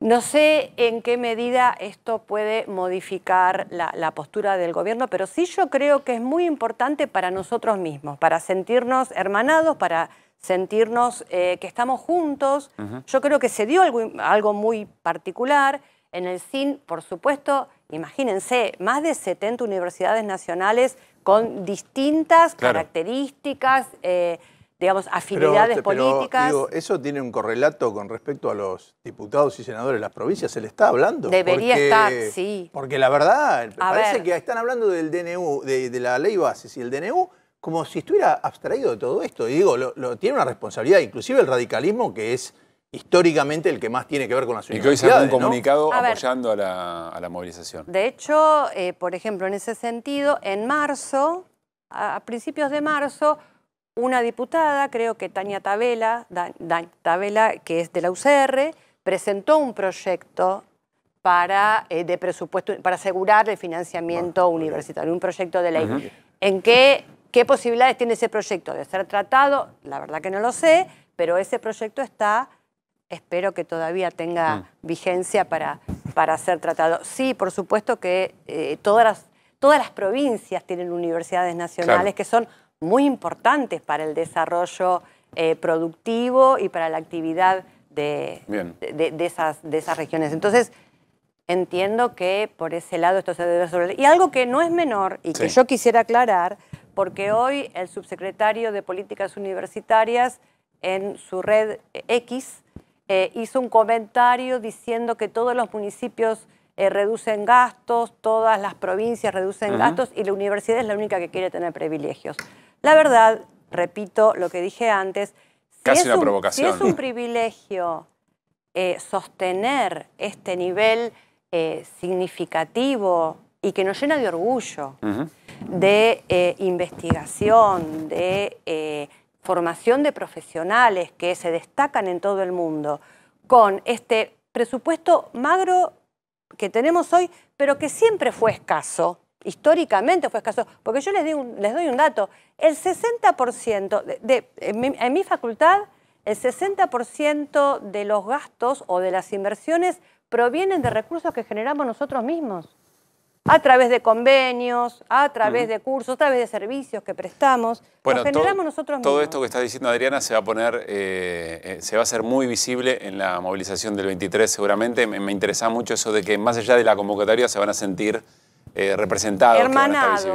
No sé en qué medida esto puede modificar la, postura del gobierno, pero sí yo creo que es muy importante para nosotros mismos, para sentirnos hermanados, para sentirnos eh, que estamos juntos. Yo creo que se dio algo, muy particular. En el CIN, por supuesto, imagínense, más de 70 universidades nacionales con distintas características, eh, digamos, afinidades este, políticas. eso tiene un correlato con respecto a los diputados y senadores de las provincias, se le está hablando. Debería estar, sí. Porque la verdad, parece que están hablando del DNU, de, de la ley base, y el DNU como si estuviera abstraído de todo esto. digo, tiene una responsabilidad, inclusive el radicalismo, que es históricamente el que más tiene que ver con la universidades. Y que hoy un comunicado apoyando a la, movilización. De hecho, eh, por ejemplo, en ese sentido, en marzo, a, principios de marzo, una diputada, creo que Tania Tabela, que es de la UCR, presentó un proyecto para, eh, de presupuesto, para asegurar el financiamiento universitario, un proyecto de ley, en que ¿Qué posibilidades tiene ese proyecto de ser tratado? La verdad que no lo sé, pero ese proyecto está, espero que todavía tenga mm. vigencia para, para ser tratado. Sí, por supuesto que eh, todas, las, todas las provincias tienen universidades nacionales que son muy importantes para el desarrollo eh, productivo y para la actividad de, esas, de esas regiones. Entonces, entiendo que por ese lado esto se debe resolver. Y algo que no es menor y que yo quisiera aclarar porque hoy el subsecretario de Políticas Universitarias en su red X eh, hizo un comentario diciendo que todos los municipios eh, reducen gastos, todas las provincias reducen gastos y la universidad es la única que quiere tener privilegios. La verdad, repito lo que dije antes, si es un, privilegio eh, sostener este nivel significativo y que nos llena de orgullo, de eh, investigación, de eh, formación de profesionales que se destacan en todo el mundo, con este presupuesto magro que tenemos hoy, pero que siempre fue escaso, históricamente fue escaso, porque yo les, doy un, les doy un dato, el 60% de, en mi facultad, el 60% de los gastos o de las inversiones provienen de recursos que generamos nosotros mismos a través de convenios, a través de cursos, a través de servicios que prestamos. Bueno, generamos todo, nosotros Todo esto que está diciendo Adriana se va a poner, eh, eh, se va a hacer muy visible en la movilización del 23 seguramente. Me, interesa mucho eso de que más allá de la convocatoria se van a sentir eh, representados, hermanados,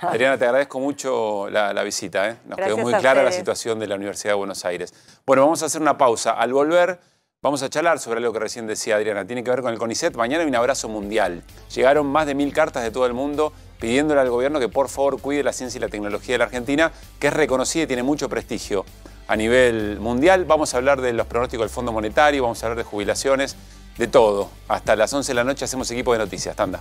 Adriana, te agradezco mucho la, visita. Nos quedó muy clara la situación de la Universidad de Buenos Aires. Bueno, vamos a hacer una pausa. Al volver... Vamos a charlar sobre algo que recién decía Adriana. Tiene que ver con el CONICET. Mañana hay un abrazo mundial. Llegaron más de mil cartas de todo el mundo pidiéndole al gobierno que por favor cuide la ciencia y la tecnología de la Argentina, que es reconocida y tiene mucho prestigio a nivel mundial. Vamos a hablar de los pronósticos del Fondo Monetario, vamos a hablar de jubilaciones, de todo. Hasta las 11 de la noche hacemos equipo de noticias. Tanda.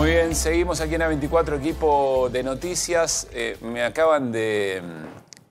Muy bien, seguimos aquí en A24, equipo de noticias. Eh, me acaban de mm,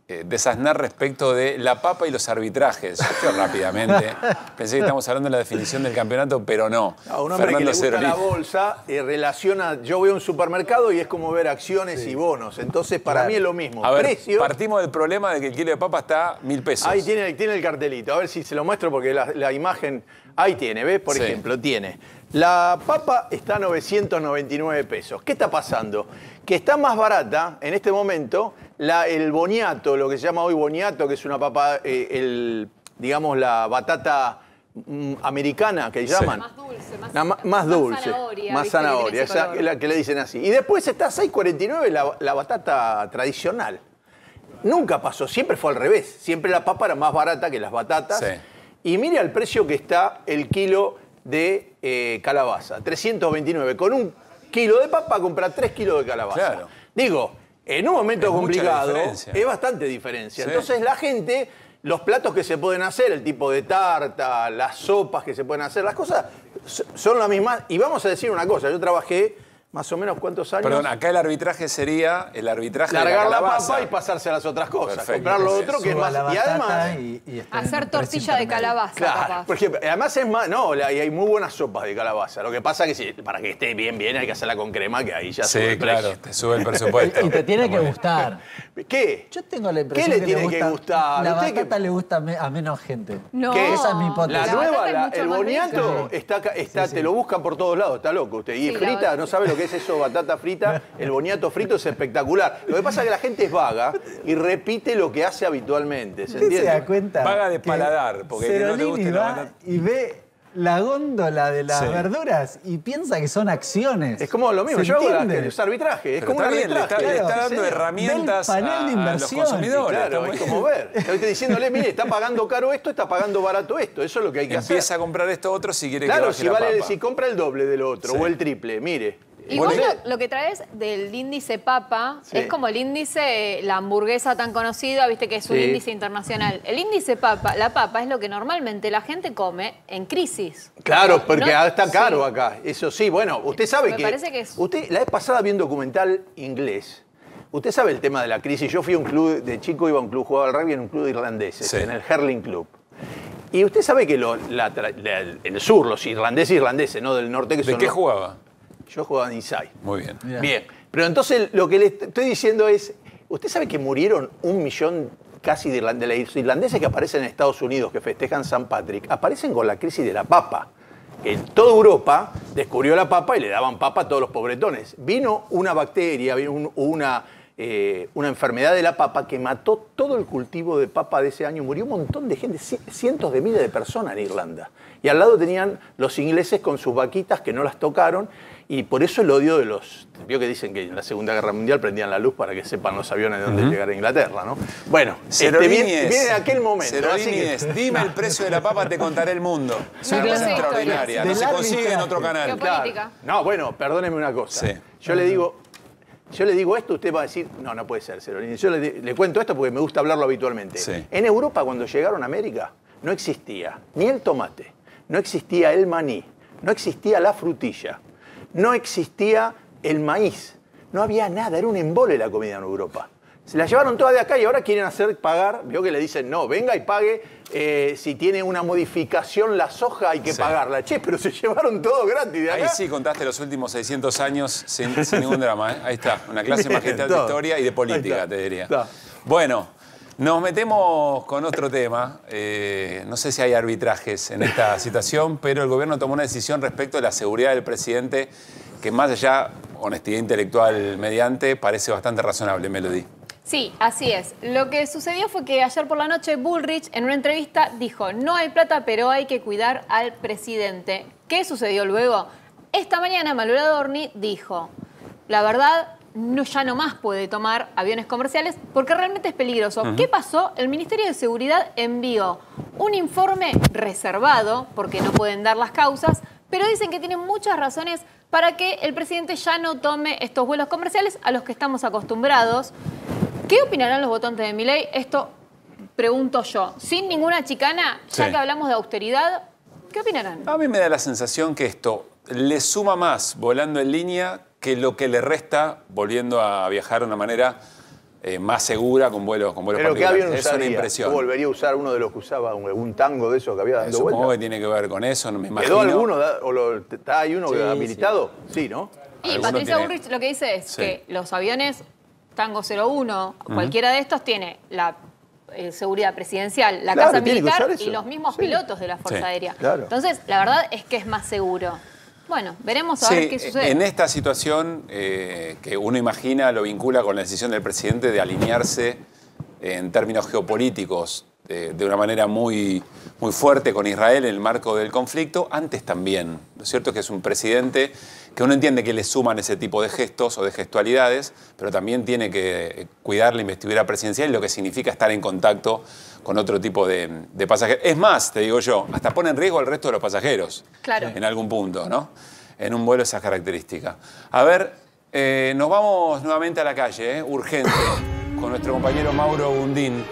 eh, desasnar respecto de la papa y los arbitrajes. rápidamente. [LAUGHS] Pensé que estábamos hablando de la definición del campeonato, pero no. A un hombre Fernando que la bolsa eh, relaciona, yo voy a un supermercado y es como ver acciones y bonos. Entonces, para mí es lo mismo. A ver, partimos del problema de que el kilo de papa está mil pesos. Ahí tiene, tiene el cartelito. A ver si se lo muestro porque la, imagen... Ahí tiene, ¿ves? Por ejemplo, tiene la papa está a 999 pesos. ¿Qué está pasando? Que está más barata en este momento el boniato, lo que se llama hoy boniato, que es una papa, eh, digamos, la batata mm, americana que llaman. Más dulce, más, más, Zanahoria, más zanahoria, la que le dicen así. Y después está a 6,49 la, batata tradicional. Nunca pasó, siempre fue al revés. Siempre la papa era más barata que las batatas. Y mire al precio que está el kilo de eh, calabaza. 329. Con un kilo de papa comprar 3 kilos de calabaza. Digo, en un momento complicado es bastante diferencia. Entonces la gente, los platos que se pueden hacer, el tipo de tarta, las sopas que se pueden hacer, las cosas son las mismas. Y vamos a decir una cosa, yo trabajé más o menos cuántos años. Perdón, acá el arbitraje sería el arbitraje Largar de la, calabaza. la papa y pasarse a las otras cosas. Comprar lo otro que es más. Y además. Este, hacer tortilla de calabaza. Claro, por ejemplo. además es más. No, y hay muy buenas sopas de calabaza. Lo que pasa es que si, para que esté bien, bien, hay que hacerla con crema, que ahí ya sí, sube el claro, te sube el presupuesto. [LAUGHS] y te tiene que gustar. [LAUGHS] ¿Qué? Yo tengo la impresión. ¿Qué le que tiene le tiene que gustar? La batata le gusta a menos gente. No. Esa es mi hipótesis. La nueva, el boniato, está, está, te lo buscan por todos lados, está loco usted. Y frita, no sabe lo que que es eso, batata frita, el boniato frito es espectacular. Lo que pasa es que la gente es vaga y repite lo que hace habitualmente. ¿Se entiende? cuenta? Vaga de paladar, porque no le gusta y ve la góndola de las verduras y piensa que son acciones. Es como lo mismo, yo hago es arbitraje, es como está Le está, dando herramientas a, los consumidores. Claro, es como ver. Está diciéndole, mire, está pagando caro esto, está pagando barato esto, eso es lo que hay que hacer. Empieza a comprar esto otro si quiere claro, que si vale, si compra el doble del otro o el triple, mire, Igual lo, que traes del índice Papa es como el índice, eh, la hamburguesa tan conocida, viste que es un índice internacional. El índice Papa, la Papa es lo que normalmente la gente come en crisis. Claro, porque está caro acá. Eso sí, bueno, usted sabe Me Parece que es... Usted, la vez pasada vi un documental inglés. Usted sabe el tema de la crisis. Yo fui a un club de chico, iba a un club, jugaba al rugby en un club irlandés, en el Hurling Club. Y usted sabe que en el sur, los irlandeses irlandeses, no del norte que ¿De son. ¿De qué jugaba? Yo jugaba Inside. Muy bien. Bien. Pero entonces lo que le estoy diciendo es, ¿usted sabe que murieron un millón casi de, irlandeses que aparecen en Estados Unidos, que festejan San Patrick? Aparecen con la crisis de la papa. En toda Europa descubrió la papa y le daban papa a todos los pobretones. Vino una bacteria, vino una, eh, una enfermedad de la papa que mató todo el cultivo de papa de ese año. Murió un montón de gente, cientos de miles de personas en Irlanda. Y al lado tenían los ingleses con sus vaquitas que no las tocaron y por eso el odio de los... Vio que dicen que en la Segunda Guerra Mundial prendían la luz para que sepan los aviones de dónde llegar a Inglaterra, ¿no? Bueno, este, viene, de aquel momento. Cerolini dime el precio de la papa, te contaré el mundo. Es una cosa extraordinaria. No se consigue en otro canal. No, bueno, perdóneme una cosa. Yo le digo, yo le digo esto, usted va a decir, no, no puede ser, Cerolini. Yo le, cuento esto porque me gusta hablarlo habitualmente. En Europa, cuando llegaron a América, no existía ni el tomate, no existía el maní, no existía la frutilla no existía el maíz, no había nada, era un embole la comida en Europa. Se la llevaron toda de acá y ahora quieren hacer pagar, Vio que le dicen, no, venga y pague, eh, si tiene una modificación la soja hay que pagarla. Che, pero se llevaron todo gratis de acá. Ahí sí contaste los últimos 600 años sin, ningún drama, ¿eh? ahí está, una clase magistral de historia y de política, te diría. Bueno, nos metemos con otro tema. Eh, no sé si hay arbitrajes en esta [LAUGHS] situación, pero el gobierno tomó una decisión respecto de la seguridad del presidente que más allá, honestidad intelectual mediante, parece bastante razonable, Melody. Sí, así es. Lo que sucedió fue que ayer por la noche Bullrich en una entrevista dijo, no hay plata, pero hay que cuidar al presidente. ¿Qué sucedió luego? Esta mañana Manuel Dorni dijo, la verdad, no, ya no más puede tomar aviones comerciales porque realmente es peligroso. ¿Qué pasó? El Ministerio de Seguridad envió un informe reservado, porque no pueden dar las causas, pero dicen que tienen muchas razones para que el presidente ya no tome estos vuelos comerciales a los que estamos acostumbrados. ¿Qué opinarán los votantes de mi ley? Esto pregunto yo. Sin ninguna chicana, ya que hablamos de austeridad, ¿qué opinarán? A mí me da la sensación que esto le suma más volando en línea que lo que le resta, volviendo a viajar de una manera eh, más segura con vuelos, con vuelos Pero es una impresión. volvería a usar uno de los que usaba, un, tango de esos que había dado? que tiene que ver con eso, me imagino. ¿Quedó alguno? ¿Hay uno habilitado? Sí, ¿no? Y Patricia Urrich lo que dice es que los aviones Tango 01, cualquiera de estos tiene la eh, seguridad presidencial, la casa militar y los mismos pilotos de la Fuerza Aérea. Entonces, la verdad es que es más seguro. Bueno, veremos a ver qué sucede. En esta situación eh, que uno imagina lo vincula con la decisión del presidente de alinearse eh, en términos geopolíticos de una manera muy, muy fuerte con Israel en el marco del conflicto, antes también. Lo cierto es que es un presidente que uno entiende que le suman ese tipo de gestos o de gestualidades, pero también tiene que eh, cuidar la investidura presidencial y lo que significa estar en contacto con otro tipo de, pasajeros. Es más, te digo yo, hasta pone en riesgo al resto de los pasajeros. Claro. En algún punto, ¿no? En un vuelo esas características. A ver, eh, nos vamos nuevamente a la calle, ¿eh? urgente, con nuestro compañero Mauro Bundín.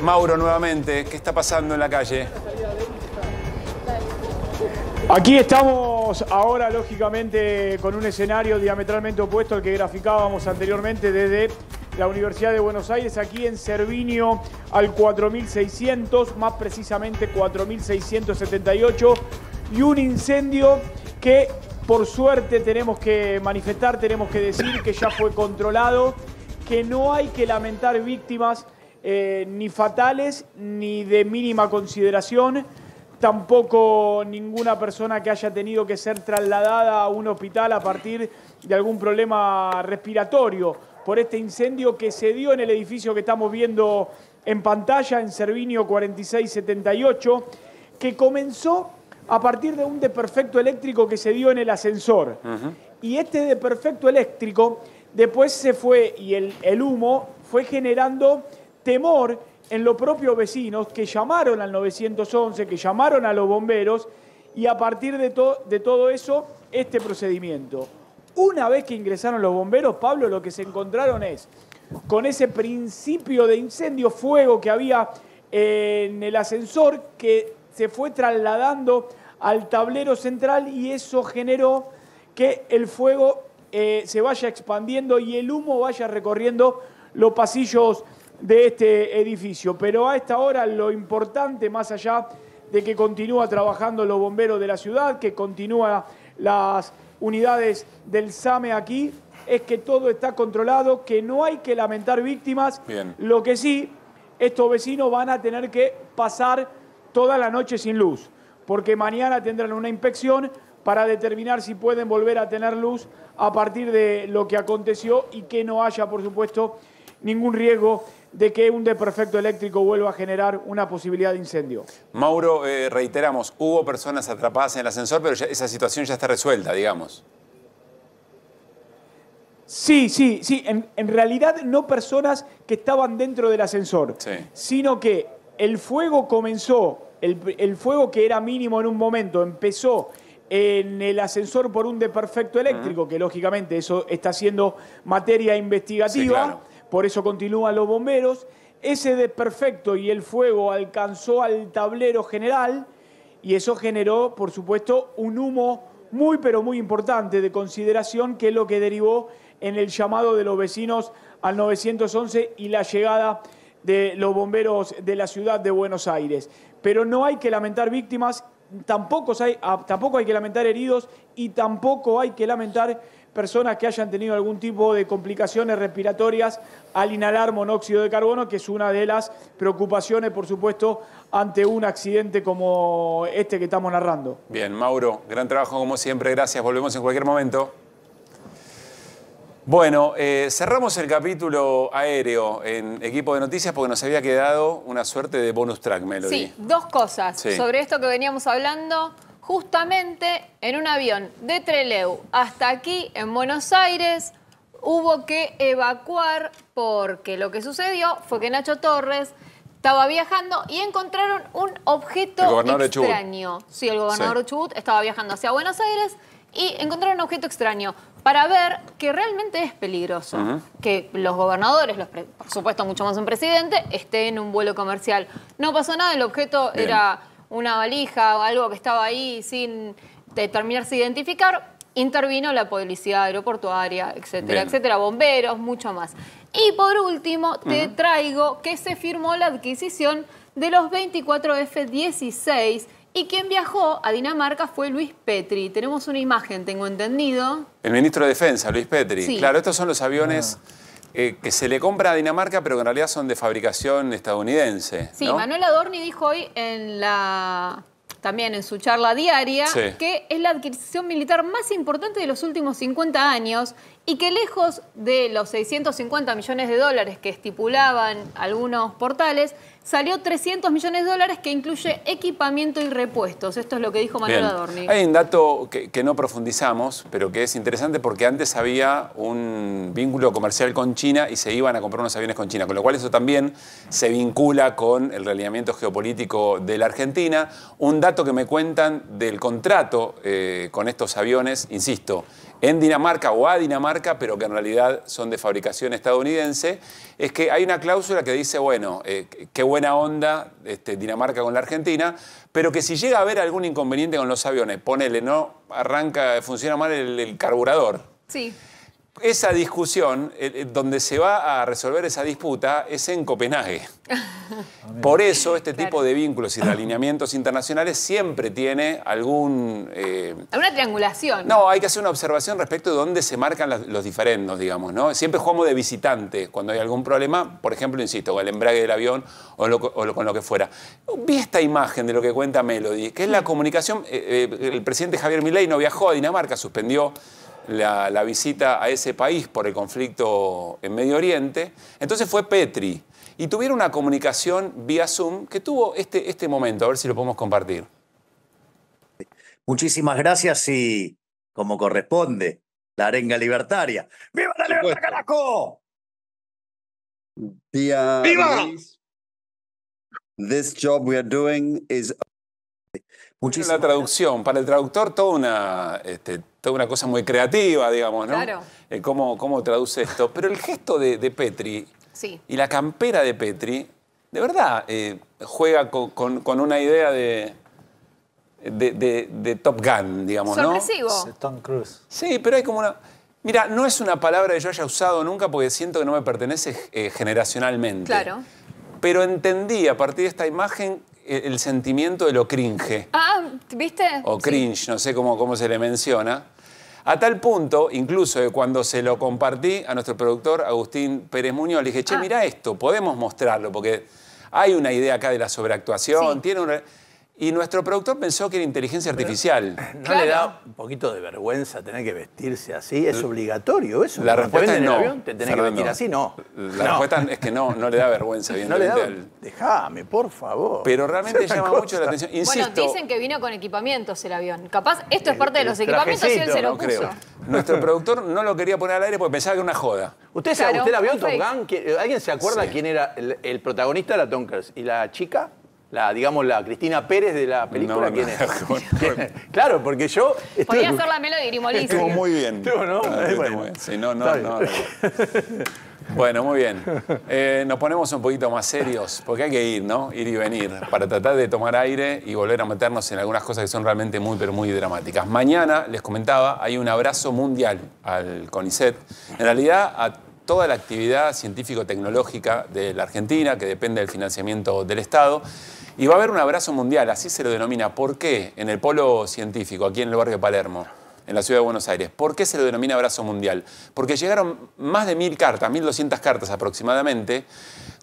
Mauro, nuevamente, ¿qué está pasando en la calle? Aquí estamos ahora, lógicamente, con un escenario diametralmente opuesto al que graficábamos anteriormente desde la Universidad de Buenos Aires, aquí en Servinio, al 4600, más precisamente 4678, y un incendio que por suerte tenemos que manifestar, tenemos que decir que ya fue controlado, que no hay que lamentar víctimas eh, ni fatales ni de mínima consideración tampoco ninguna persona que haya tenido que ser trasladada a un hospital a partir de algún problema respiratorio por este incendio que se dio en el edificio que estamos viendo en pantalla, en Servinio 4678, que comenzó a partir de un desperfecto eléctrico que se dio en el ascensor. Y este desperfecto eléctrico después se fue, y el, humo fue generando temor en los propios vecinos que llamaron al 911, que llamaron a los bomberos, y a partir de todo eso, este procedimiento. Una vez que ingresaron los bomberos, Pablo, lo que se encontraron es con ese principio de incendio, fuego que había en el ascensor que se fue trasladando al tablero central y eso generó que el fuego eh, se vaya expandiendo y el humo vaya recorriendo los pasillos de este edificio. Pero a esta hora lo importante, más allá de que continúa trabajando los bomberos de la ciudad, que continúan las unidades del SAME aquí, es que todo está controlado, que no hay que lamentar víctimas. Lo que sí, estos vecinos van a tener que pasar toda la noche sin luz, porque mañana tendrán una inspección para determinar si pueden volver a tener luz a partir de lo que aconteció y que no haya, por supuesto, ningún riesgo de que un desperfecto eléctrico vuelva a generar una posibilidad de incendio. Mauro, eh, reiteramos, hubo personas atrapadas en el ascensor, pero esa situación ya está resuelta, digamos. Sí, sí, sí. En, realidad no personas que estaban dentro del ascensor, sino que el fuego comenzó, el, fuego que era mínimo en un momento, empezó en el ascensor por un desperfecto eléctrico, que lógicamente eso está siendo materia investigativa por eso continúan los bomberos. Ese desperfecto y el fuego alcanzó al tablero general y eso generó, por supuesto, un humo muy, pero muy importante de consideración, que es lo que derivó en el llamado de los vecinos al 911 y la llegada de los bomberos de la ciudad de Buenos Aires. Pero no hay que lamentar víctimas, tampoco hay, ah, tampoco hay que lamentar heridos y tampoco hay que lamentar personas que hayan tenido algún tipo de complicaciones respiratorias al inhalar monóxido de carbono, que es una de las preocupaciones, por supuesto, ante un accidente como este que estamos narrando. Bien, Mauro, gran trabajo como siempre, gracias, volvemos en cualquier momento. Bueno, eh, cerramos el capítulo aéreo en equipo de noticias porque nos había quedado una suerte de bonus track, Melody. Sí, dos cosas sobre esto que veníamos hablando justamente en un avión de Treleu hasta aquí, en Buenos Aires, hubo que evacuar porque lo que sucedió fue que Nacho Torres estaba viajando y encontraron un objeto extraño. Sí, el gobernador Chubut estaba viajando hacia Buenos Aires y encontraron un objeto extraño para ver que realmente es peligroso que los gobernadores, los por supuesto mucho más un presidente, esté en un vuelo comercial. No pasó nada, el objeto era una valija o algo que estaba ahí sin terminarse de identificar, intervino la policía aeroportuaria, etcétera, etcétera, bomberos, mucho más. Y por último, te traigo que se firmó la adquisición de los 24 F-16 y quien viajó a Dinamarca fue Luis Petri. Tenemos una imagen, tengo entendido. El ministro de Defensa, Luis Petri. Claro, estos son los aviones... Ah. Eh, que se le compra a Dinamarca, pero que en realidad son de fabricación estadounidense. Sí, Manuel Adorni dijo hoy en la también en su charla diaria, que es la adquisición militar más importante de los últimos 50 años y que lejos de los 650 millones de dólares que estipulaban algunos portales, salió 300 millones de dólares que incluye equipamiento y repuestos. Esto es lo que dijo Manuel Adorni. Hay un dato que, no profundizamos, pero que es interesante porque antes había un vínculo comercial con China y se iban a comprar unos aviones con China, con lo cual eso también se vincula con el realineamiento geopolítico de la Argentina. Un dato que me cuentan del contrato eh, con estos aviones, insisto, en Dinamarca o a Dinamarca, pero que en realidad son de fabricación estadounidense, es que hay una cláusula que dice, bueno, eh, qué buena onda este, Dinamarca con la Argentina, pero que si llega a haber algún inconveniente con los aviones, ponele, no arranca, funciona mal el, el carburador. Sí esa discusión, eh, eh, donde se va a resolver esa disputa, es en Copenhague. [LAUGHS] Por eso este tipo de vínculos y de alineamientos internacionales siempre tiene algún... Eh, Alguna triangulación. No, hay que hacer una observación respecto de dónde se marcan los diferendos, digamos, ¿no? Siempre jugamos de visitante cuando hay algún problema, por ejemplo, insisto, con el embrague del avión o, con lo que fuera. Vi esta imagen de lo que cuenta Melody, que es la comunicación... Eh, el presidente Javier Milei no viajó a Dinamarca, suspendió la, visita a ese país por el conflicto en Medio Oriente. Entonces fue Petri y tuvieron una comunicación vía Zoom que tuvo este, este momento, a ver si lo podemos compartir. Muchísimas gracias y como corresponde, la arenga libertaria. ¡Viva la libertad, ¡Viva! Muchísimo. La traducción, para el traductor toda una, este, una cosa muy creativa, digamos, ¿no? Claro. Eh, cómo, traduce esto. Pero el gesto de, Petri y la campera de Petri, de verdad, eh, juega con, una idea de, de, Top Gun, digamos, ¿no? Tom Cruise. Sí, pero hay como una... Mira, no es una palabra que yo haya usado nunca porque siento que no me pertenece eh, generacionalmente. Claro. Pero entendí a partir de esta imagen el sentimiento de lo cringe. Ah, ¿viste? O cringe, no sé cómo, cómo se le menciona. A tal punto, incluso cuando se lo compartí a nuestro productor Agustín Pérez Muñoz, le dije, che, ah. mira esto, podemos mostrarlo, porque hay una idea acá de la sobreactuación, tiene una... Y nuestro productor pensó que era inteligencia artificial. [CLEARS THROAT] ¿No le da un poquito de vergüenza tener que vestirse así? ¿Es obligatorio eso? La respuesta es no. avión, te tenés que vestir así, no. La respuesta es que no, no le da vergüenza. [LAUGHS] no le Dejame, por favor. Pero realmente llama mucho la atención. bueno, dicen que vino con equipamientos el avión. Capaz esto es parte de los equipamientos y él se [LAUGHS] Nuestro productor no lo quería poner al aire porque pensaba que era una joda. ¿Usted, claro, usted la vio ¿Alguien se acuerda quién era el, protagonista? de la Tonkers. ¿Y la chica? digamos, la Cristina Pérez de la película, ¿quién es? [LAUGHS] [LAUGHS] claro, porque yo... Podría Podía ser la Melody y Estuvo muy bien. Estuvo, ¿no? bueno. Bueno, muy bien. nos ponemos un poquito más serios, porque hay que ir, ¿no? Ir y venir, para tratar de tomar aire y volver a meternos en algunas cosas que son realmente muy, pero muy dramáticas. Mañana, les comentaba, hay un abrazo mundial al CONICET. En realidad, a toda la actividad científico-tecnológica de la Argentina, que depende del financiamiento del Estado. Y va a haber un abrazo mundial, así se lo denomina. ¿Por qué? En el polo científico, aquí en el barrio de Palermo, en la ciudad de Buenos Aires. ¿Por qué se lo denomina abrazo mundial? Porque llegaron más de mil cartas, 1.200 cartas aproximadamente,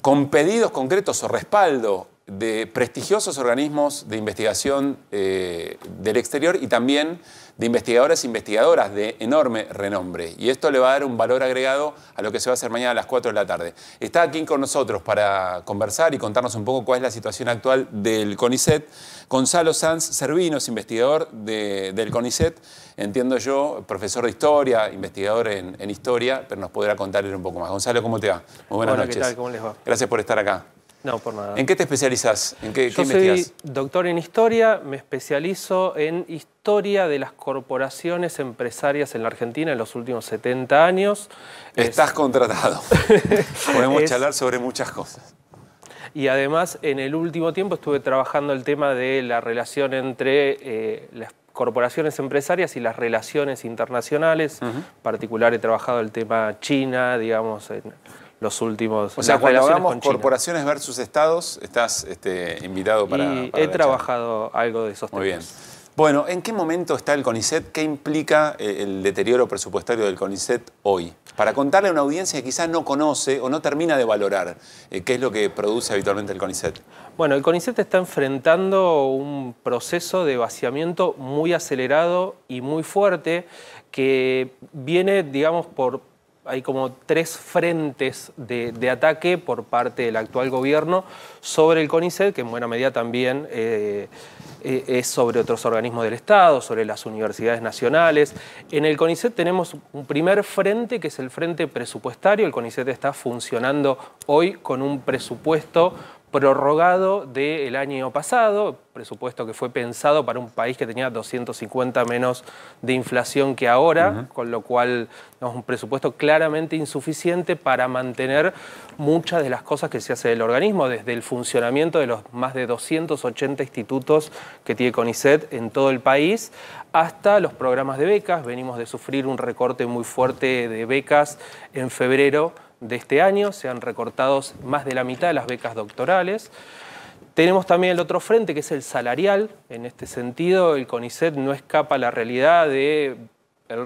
con pedidos concretos o respaldo de prestigiosos organismos de investigación eh, del exterior y también de investigadores e investigadoras de enorme renombre. Y esto le va a dar un valor agregado a lo que se va a hacer mañana a las 4 de la tarde. Está aquí con nosotros para conversar y contarnos un poco cuál es la situación actual del CONICET. Gonzalo Sanz Servinos, investigador del CONICET, entiendo yo, profesor de historia, investigador en, historia, pero nos podrá contar un poco más. Gonzalo, ¿cómo te va? Muy buenas noches. ¿qué tal? ¿Cómo les va? Gracias por estar acá. No, por nada. ¿En qué te especializás? ¿En qué, Yo soy doctor en historia, me especializo en historia de las corporaciones empresarias en la Argentina en los últimos 70 años. Estás contratado. [LAUGHS] Podemos charlar sobre muchas cosas. Y además, en el último tiempo estuve trabajando el tema de la relación entre eh, las corporaciones empresarias y las relaciones internacionales. En particular he trabajado el tema China, digamos, los últimos. O sea, cuando hablamos corporaciones versus estados, estás este, invitado para. Y he trabajado algo de esos temas. Muy bien. Bueno, ¿en qué momento está el CONICET? ¿Qué implica eh, el deterioro presupuestario del CONICET hoy? Para contarle a una audiencia que quizás no conoce o no termina de valorar eh, qué es lo que produce habitualmente el CONICET. Bueno, el CONICET está enfrentando un proceso de vaciamiento muy acelerado y muy fuerte que viene, digamos, por, hay como tres frentes de, ataque por parte del actual gobierno sobre el CONICET, que en buena medida también eh, eh, es sobre otros organismos del Estado, sobre las universidades nacionales. En el CONICET tenemos un primer frente, que es el frente presupuestario. El CONICET está funcionando hoy con un presupuesto prorrogado del año pasado, presupuesto que fue pensado para un país que tenía 250 menos de inflación que ahora, con lo cual es un presupuesto claramente insuficiente para mantener muchas de las cosas que se hace del organismo, desde el funcionamiento de los más de 280 institutos que tiene CONICET en todo el país, hasta los programas de becas. Venimos de sufrir un recorte muy fuerte de becas en febrero de este año, se han recortado más de la mitad de las becas doctorales. Tenemos también el otro frente, que es el salarial. En este sentido, el CONICET no escapa a la realidad de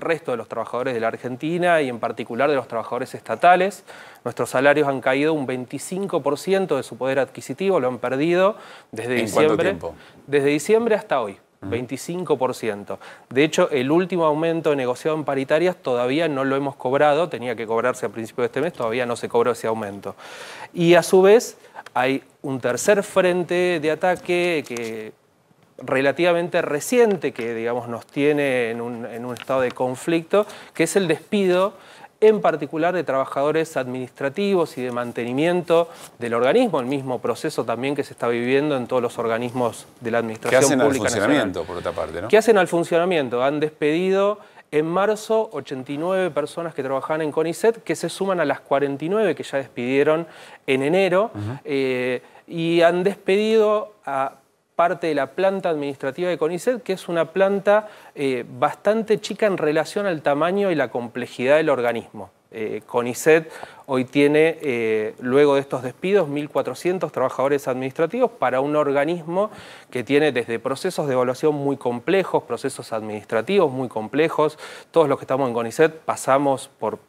resto de los trabajadores de la Argentina y en particular de los trabajadores estatales. Nuestros salarios han caído un 25% de su poder adquisitivo, lo han perdido desde diciembre. Desde diciembre hasta hoy. 25%. De hecho, el último aumento negociado en paritarias todavía no lo hemos cobrado, tenía que cobrarse a principio de este mes, todavía no se cobró ese aumento. Y a su vez, hay un tercer frente de ataque que relativamente reciente que digamos, nos tiene en un estado de conflicto, que es el despido en particular de trabajadores administrativos y de mantenimiento del organismo, el mismo proceso también que se está viviendo en todos los organismos de la administración pública. ¿Qué hacen al funcionamiento, por otra parte? ¿Qué hacen al funcionamiento? Han despedido en marzo, 89 personas que trabajaban en CONICET, que se suman a las 49 que ya despidieron en enero, eh, y han despedido a parte de la planta administrativa de CONICET, que es una planta eh, bastante chica en relación al tamaño y la complejidad del organismo. Eh, CONICET hoy tiene, eh, luego de estos despidos, 1.400 trabajadores administrativos para un organismo que tiene desde procesos de evaluación muy complejos, procesos administrativos muy complejos. Todos los que estamos en CONICET pasamos por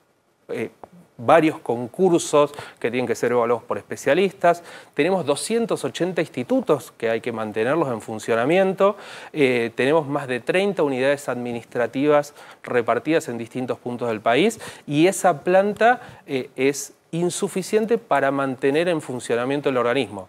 varios concursos que tienen que ser evaluados por especialistas. Tenemos 280 institutos que hay que mantenerlos en funcionamiento. Eh, tenemos más de 30 unidades administrativas repartidas en distintos puntos del país y esa planta eh, es insuficiente para mantener en funcionamiento el organismo.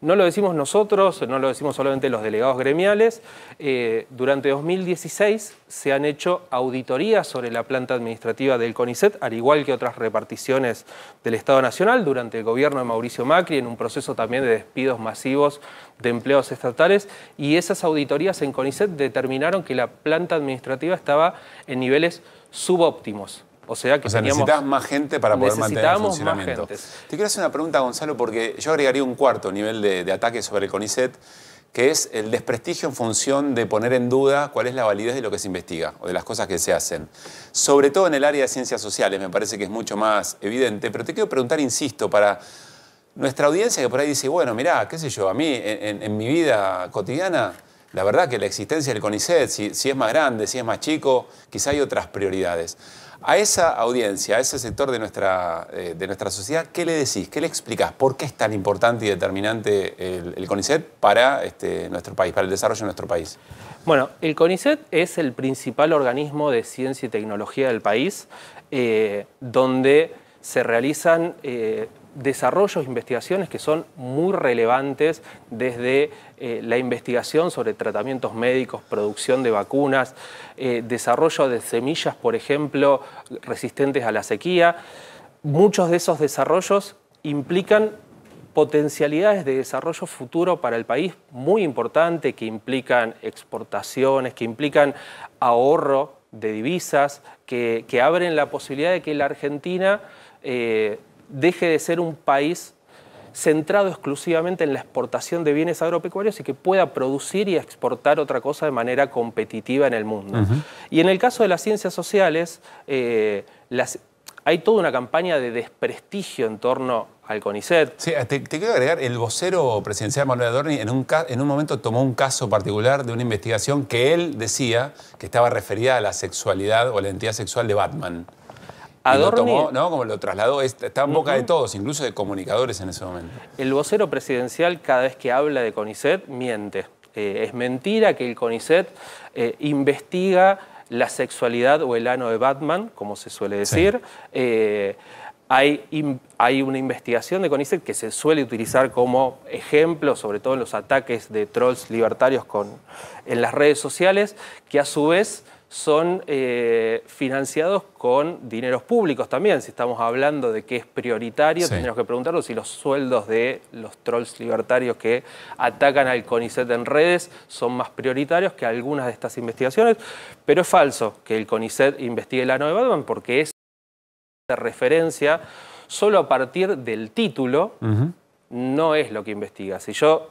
No lo decimos nosotros, no lo decimos solamente los delegados gremiales. Eh, durante 2016 se han hecho auditorías sobre la planta administrativa del CONICET, al igual que otras reparticiones del Estado Nacional, durante el gobierno de Mauricio Macri, en un proceso también de despidos masivos de empleos estatales, y esas auditorías en CONICET determinaron que la planta administrativa estaba en niveles subóptimos. O sea que más gente para poder mantener el funcionamiento. Te quiero hacer una pregunta, Gonzalo, porque yo agregaría un cuarto nivel de, ataque sobre el CONICET que es el desprestigio en función de poner en duda cuál es la validez de lo que se investiga o de las cosas que se hacen. Sobre todo en el área de ciencias sociales, me parece que es mucho más evidente, pero te quiero preguntar, insisto, para nuestra audiencia que por ahí dice, bueno, mirá, qué sé yo, a mí en, mi vida cotidiana, la verdad que la existencia del CONICET, si, si es más grande, si es más chico, quizá hay otras prioridades. A esa audiencia, a ese sector de nuestra, eh, de nuestra sociedad, ¿qué le decís? ¿Qué le explicás? ¿Por qué es tan importante y determinante el, CONICET para este, nuestro país, para el desarrollo de nuestro país? Bueno, el CONICET es el principal organismo de ciencia y tecnología del país, eh, donde se realizan eh, desarrollos, investigaciones que son muy relevantes desde eh, la investigación sobre tratamientos médicos, producción de vacunas, eh, desarrollo de semillas, por ejemplo, resistentes a la sequía. Muchos de esos desarrollos implican potencialidades de desarrollo futuro para el país muy importante que implican exportaciones, que implican ahorro de divisas, que, abren la posibilidad de que la Argentina eh, deje de ser un país centrado exclusivamente en la exportación de bienes agropecuarios y que pueda producir y exportar otra cosa de manera competitiva en el mundo. Y en el caso de las ciencias sociales, eh, hay toda una campaña de desprestigio en torno al CONICET. Sí, te, quiero agregar, el vocero presidencial Manuel Adorni en un, momento tomó un caso particular de una investigación que él decía que estaba referida a la sexualidad o la identidad sexual de Batman. ¿no? Como lo trasladó, está en boca de todos, incluso de comunicadores en ese momento. El vocero presidencial cada vez que habla de CONICET miente. Eh, es mentira que el CONICET eh, investiga la sexualidad o el ano de Batman, como se suele decir. Eh, hay, hay, una investigación de CONICET que se suele utilizar como ejemplo, sobre todo en los ataques de trolls libertarios con, en las redes sociales, que a su vez son eh, financiados con dineros públicos también. Si estamos hablando de que es prioritario, tenemos que preguntarnos si los sueldos de los trolls libertarios que atacan al CONICET en redes son más prioritarios que algunas de estas investigaciones. Pero es falso que el CONICET investigue la Nueva porque es referencia solo a partir del título, no es lo que investiga. Si yo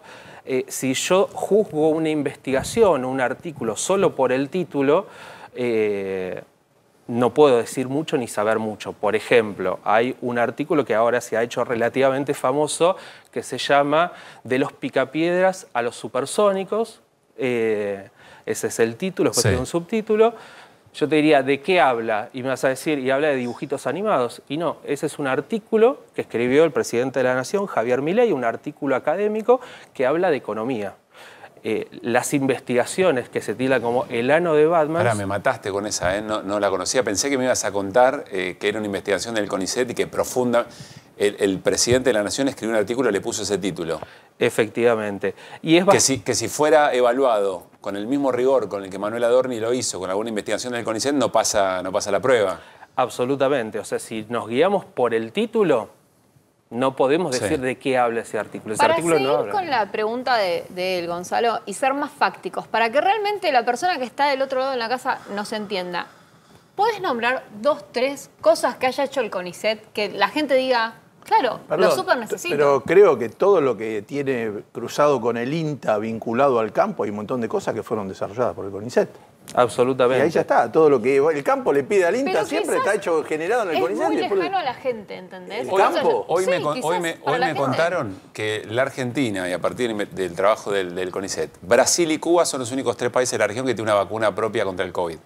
eh, si yo juzgo una investigación o un artículo solo por el título, eh, no puedo decir mucho ni saber mucho. Por ejemplo, hay un artículo que ahora se ha hecho relativamente famoso que se llama De los picapiedras a los supersónicos. Eh, ese es el título, es un subtítulo yo te diría, ¿de qué habla? Y me vas a decir, y habla de dibujitos animados. Y no, ese es un artículo que escribió el presidente de la Nación, Javier Milei, un artículo académico que habla de economía. Eh, las investigaciones que se tila como el ano de Batman. Ahora me mataste con esa, ¿eh? no, la conocía. Pensé que me ibas a contar eh, que era una investigación del CONICET y que profunda el, presidente de la Nación escribió un artículo y le puso ese título. Efectivamente. Y es que, si, que si fuera evaluado con el mismo rigor con el que Manuel Adorni lo hizo, con alguna investigación del CONICET, no pasa, no pasa la prueba. Absolutamente. O sea, si nos guiamos por el título, no podemos decir de qué habla ese artículo. Ese para artículo seguir con la pregunta de, Gonzalo, y ser más fácticos, para que realmente la persona que está del otro lado de la casa nos entienda, ¿puedes nombrar dos, tres cosas que haya hecho el CONICET que la gente diga, Claro, lo súper necesito. Pero creo que todo lo que tiene cruzado con el INTA vinculado al campo, hay un montón de cosas que fueron desarrolladas por el CONICET. Absolutamente. Y ahí ya está, todo lo que el campo le pide al INTA siempre está hecho generado en el CONICET. Es muy lejano a la gente, ¿entendés? hoy, Hoy me, contaron que la Argentina, y a partir del trabajo del, CONICET, Brasil y Cuba son los únicos tres países de la región que tiene una vacuna propia contra el COVID.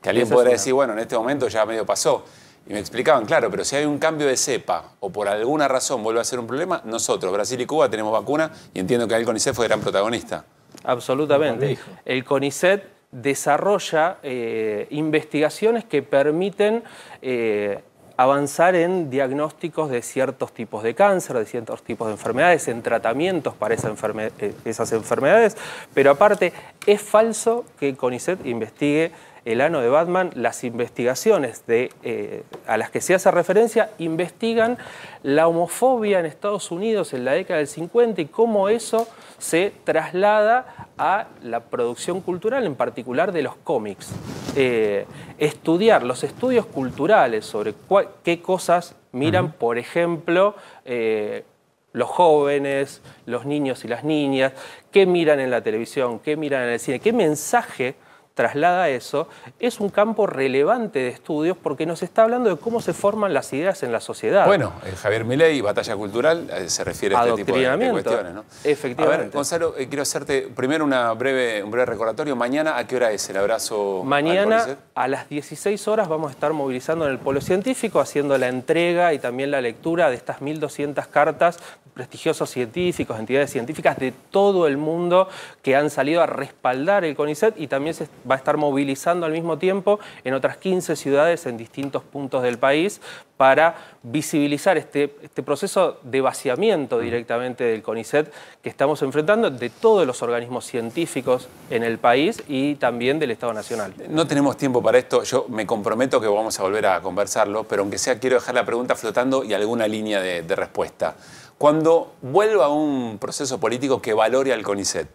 Que alguien podría decir, bueno, en este momento ya medio pasó. Y me explicaban, claro, pero si hay un cambio de cepa o por alguna razón vuelve a ser un problema, nosotros, Brasil y Cuba, tenemos vacuna y entiendo que el CONICET fue gran protagonista. Absolutamente. El CONICET desarrolla eh, investigaciones que permiten eh, avanzar en diagnósticos de ciertos tipos de cáncer, de ciertos tipos de enfermedades, en tratamientos para eh, esas enfermedades, pero aparte es falso que el CONICET investigue el ano de Batman, las investigaciones eh, a las que se hace referencia investigan la homofobia en Estados Unidos en la década del 50 y cómo eso se traslada a la producción cultural, en particular de los cómics. Eh, estudiar los estudios culturales sobre qué cosas miran, por ejemplo, eh, los jóvenes, los niños y las niñas, qué miran en la televisión, qué miran en el cine, qué mensaje traslada eso, es un campo relevante de estudios porque nos está hablando de cómo se forman las ideas en la sociedad. Bueno, eh, Javier Milei, batalla cultural, eh, se refiere a, este tipo de, cuestiones, ¿no? Efectivamente. A Gonzalo, eh, quiero hacerte primero un breve recordatorio. Mañana, ¿a qué hora es el abrazo? Mañana a las 16 horas vamos a estar movilizando en el Polo Científico, haciendo la entrega y también la lectura de estas 1.200 cartas prestigiosos científicos, entidades científicas de todo el mundo que han salido a respaldar el CONICET y también se va a estar movilizando al mismo tiempo en otras 15 ciudades en distintos puntos del país para visibilizar este, este proceso de vaciamiento directamente del CONICET que estamos enfrentando de todos los organismos científicos en el país y también del Estado Nacional. No tenemos tiempo para esto, yo me comprometo que vamos a volver a conversarlo, pero aunque sea quiero dejar la pregunta flotando y alguna línea de, de respuesta. Cuando vuelva un proceso político que valore al CONICET,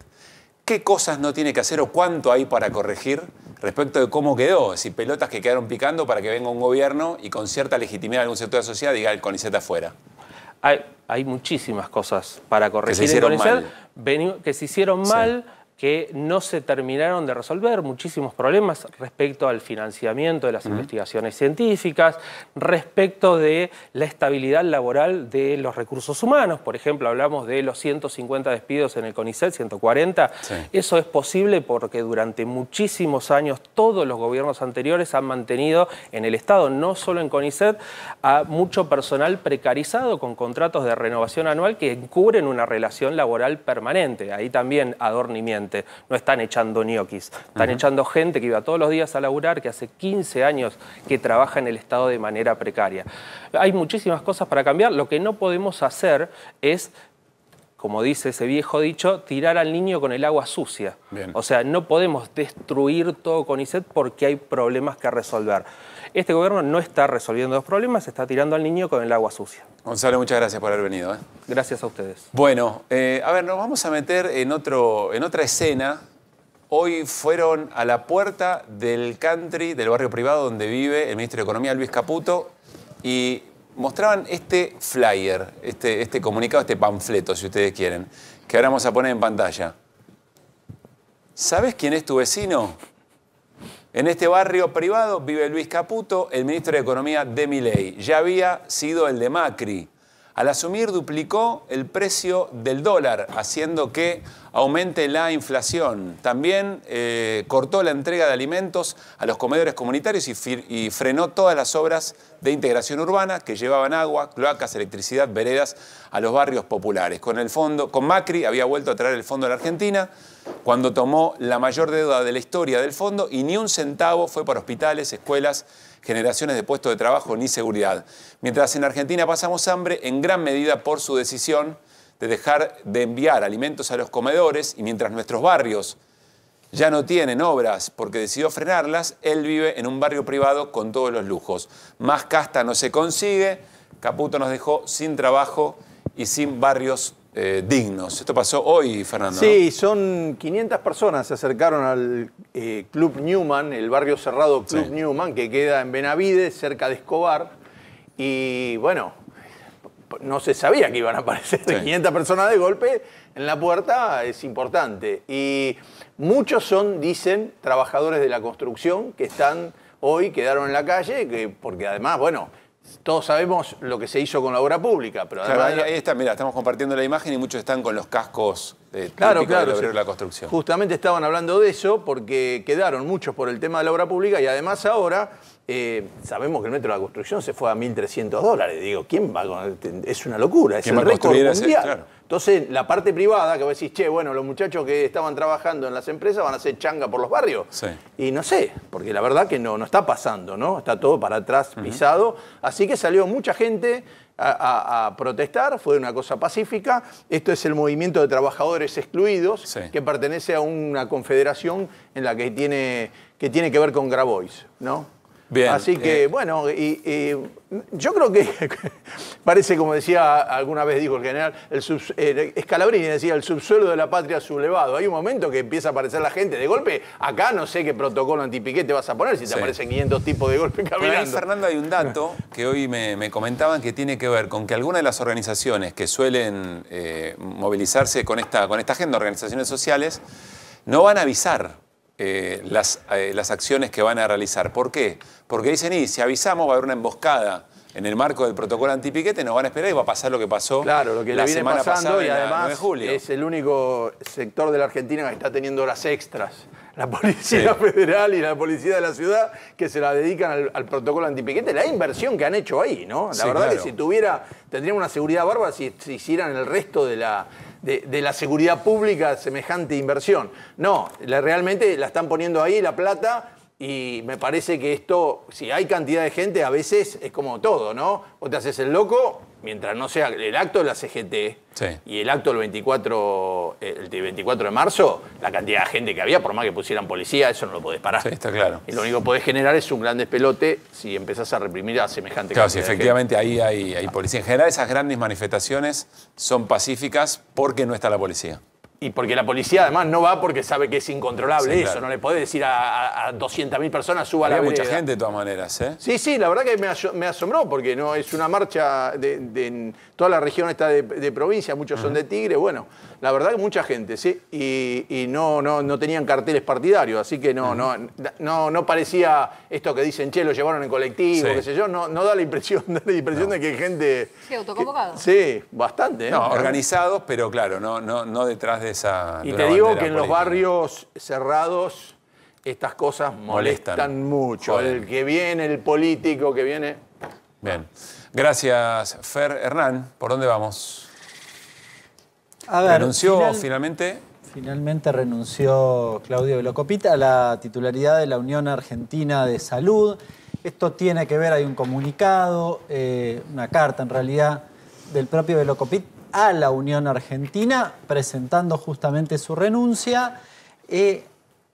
qué cosas no tiene que hacer o cuánto hay para corregir respecto de cómo quedó. Es decir, pelotas que quedaron picando para que venga un gobierno y con cierta legitimidad de algún sector de la sociedad diga el CONICET afuera. Hay, muchísimas cosas para corregir. Que se hicieron mal. que se hicieron mal que no se terminaron de resolver muchísimos problemas respecto al financiamiento de las investigaciones científicas, respecto de la estabilidad laboral de los recursos humanos. Por ejemplo, hablamos de los 150 despidos en el CONICET, 140. Eso es posible porque durante muchísimos años todos los gobiernos anteriores han mantenido en el Estado, no solo en CONICET, a mucho personal precarizado con contratos de renovación anual que cubren una relación laboral permanente. Ahí también adornimiento. No están echando ñoquis, están echando gente que iba todos los días a laburar, que hace 15 años que trabaja en el Estado de manera precaria. Hay muchísimas cosas para cambiar. Lo que no podemos hacer es como dice ese viejo dicho, tirar al niño con el agua sucia. O sea, no podemos destruir todo con ISET porque hay problemas que resolver. Este gobierno no está resolviendo los problemas, está tirando al niño con el agua sucia. Gonzalo, muchas gracias por haber venido. ¿eh? Gracias a ustedes. Bueno, eh, a ver, nos vamos a meter en, otro, en otra escena. Hoy fueron a la puerta del country, del barrio privado donde vive el ministro de Economía, Luis Caputo, y mostraban este flyer, este, este comunicado, este panfleto, si ustedes quieren, que ahora vamos a poner en pantalla. ¿Sabes quién es tu vecino? En este barrio privado vive Luis Caputo, el ministro de Economía de Miley. Ya había sido el de Macri. Al asumir duplicó el precio del dólar, haciendo que aumente la inflación. También eh, cortó la entrega de alimentos a los comedores comunitarios y, frenó todas las obras de integración urbana que llevaban agua, cloacas, electricidad, veredas a los barrios populares. Con, el fondo, con Macri había vuelto a traer el fondo a la Argentina cuando tomó la mayor deuda de la historia del fondo y ni un centavo fue para hospitales, escuelas, generaciones de puestos de trabajo ni seguridad. Mientras en Argentina pasamos hambre en gran medida por su decisión de dejar de enviar alimentos a los comedores y mientras nuestros barrios ya no tienen obras porque decidió frenarlas, él vive en un barrio privado con todos los lujos. Más casta no se consigue, Caputo nos dejó sin trabajo y sin barrios eh, dignos. Esto pasó hoy, Fernando. Sí, son 500 personas se acercaron al eh, Club Newman, el barrio cerrado Club Newman, que queda en Benavides, cerca de Escobar. Y bueno, no se sabía que iban a aparecer 500 personas de golpe en la puerta, es importante. Y muchos son, dicen, trabajadores de la construcción que están hoy, quedaron en la calle, que, porque además, bueno, todos sabemos lo que se hizo con la obra pública, pero claro, además... mira, estamos compartiendo la imagen y muchos están con los cascos eh, de la construcción. Justamente estaban hablando de eso porque quedaron muchos por el tema de la obra pública y además ahora eh, sabemos que el metro de la construcción se fue a 1.300 dólares. Digo, ¿quién va con.? Es una locura, es el récord mundial. Entonces, la parte privada, que vos decís, che, bueno, los muchachos que estaban trabajando en las empresas van a hacer changa por los barrios. Sí. Y no sé, porque la verdad que no, no está pasando, ¿no? Está todo para atrás pisado. Así que salió mucha gente a, protestar, fue una cosa pacífica. Esto es el movimiento de trabajadores excluidos, que pertenece a una confederación en la que tiene, que tiene que ver con Grabois, ¿no? Así que, eh. bueno, y, yo creo que [LAUGHS] parece, como decía alguna vez, dijo el general, el eh, Scalabrini decía, el subsuelo de la patria sublevado. Hay un momento que empieza a aparecer la gente. De golpe, acá no sé qué protocolo antipiquete vas a poner si te aparecen 500 tipos de golpe caminando. Pero Fernando, hay un dato [LAUGHS] que hoy me, comentaban que tiene que ver con que algunas de las organizaciones que suelen eh, movilizarse con esta, con esta agenda, organizaciones sociales, no van a avisar eh, las, eh, las, acciones que van a realizar. ¿Por qué? Porque dicen, y si avisamos va a haber una emboscada en el marco del protocolo antipiquete, nos van a esperar y va a pasar lo que pasó claro, lo que la viene pasando, y además Es el único sector de la Argentina que está teniendo horas extras. La Policía Federal y la Policía de la Ciudad que se la dedican al, protocolo antipiquete, la inversión que han hecho ahí, ¿no? La verdad que si tuviera, tendrían una seguridad bárbara si hicieran el resto de la, de, la seguridad pública semejante inversión. No, realmente la están poniendo ahí la plata y me parece que esto, si hay cantidad de gente, a veces es como todo, ¿no? O te haces el loco mientras no sea el acto de la CGT y el acto del 24, eh, el 24 de marzo, la cantidad de gente que había, por más que pusieran policía, eso no lo podés parar. está claro. Y lo único que podés generar es un gran despelote si empezás a reprimir a semejante Claro, efectivamente ahí hay policía. En general esas grandes manifestaciones son pacíficas porque no está la policía. Y porque la policía además no va porque sabe que es incontrolable eso. No le podés decir a, 200.000 personas suba Había la vereda. mucha gente de todas maneras, ¿eh? Sí, sí, la verdad que me, asombró porque no es una marcha de, toda la región está de, provincia, muchos son de Tigre. Bueno, la verdad que mucha gente, sí. Y, no, no, no tenían carteles partidarios, así que no, no, no, no parecía esto que dicen, che, lo llevaron en colectivo, qué sé yo. No, no da la impresión, [LAUGHS] da la impresión de que gente. Sí, autoconvocado Sí, bastante, ¿eh? organizados, pero claro, no, no, no detrás de y te digo que en los barrios cerrados estas cosas molestan, molestan mucho. El que viene, el político que viene... Bien. Gracias, Fer Hernán. ¿Por dónde vamos? A ¿Renunció finalmente? Finalmente renunció Claudio Velocopita a la titularidad de la Unión Argentina de Salud. Esto tiene que ver, hay un comunicado, eh, una carta en realidad del propio Velocopit a la Unión Argentina presentando justamente su renuncia. Eh,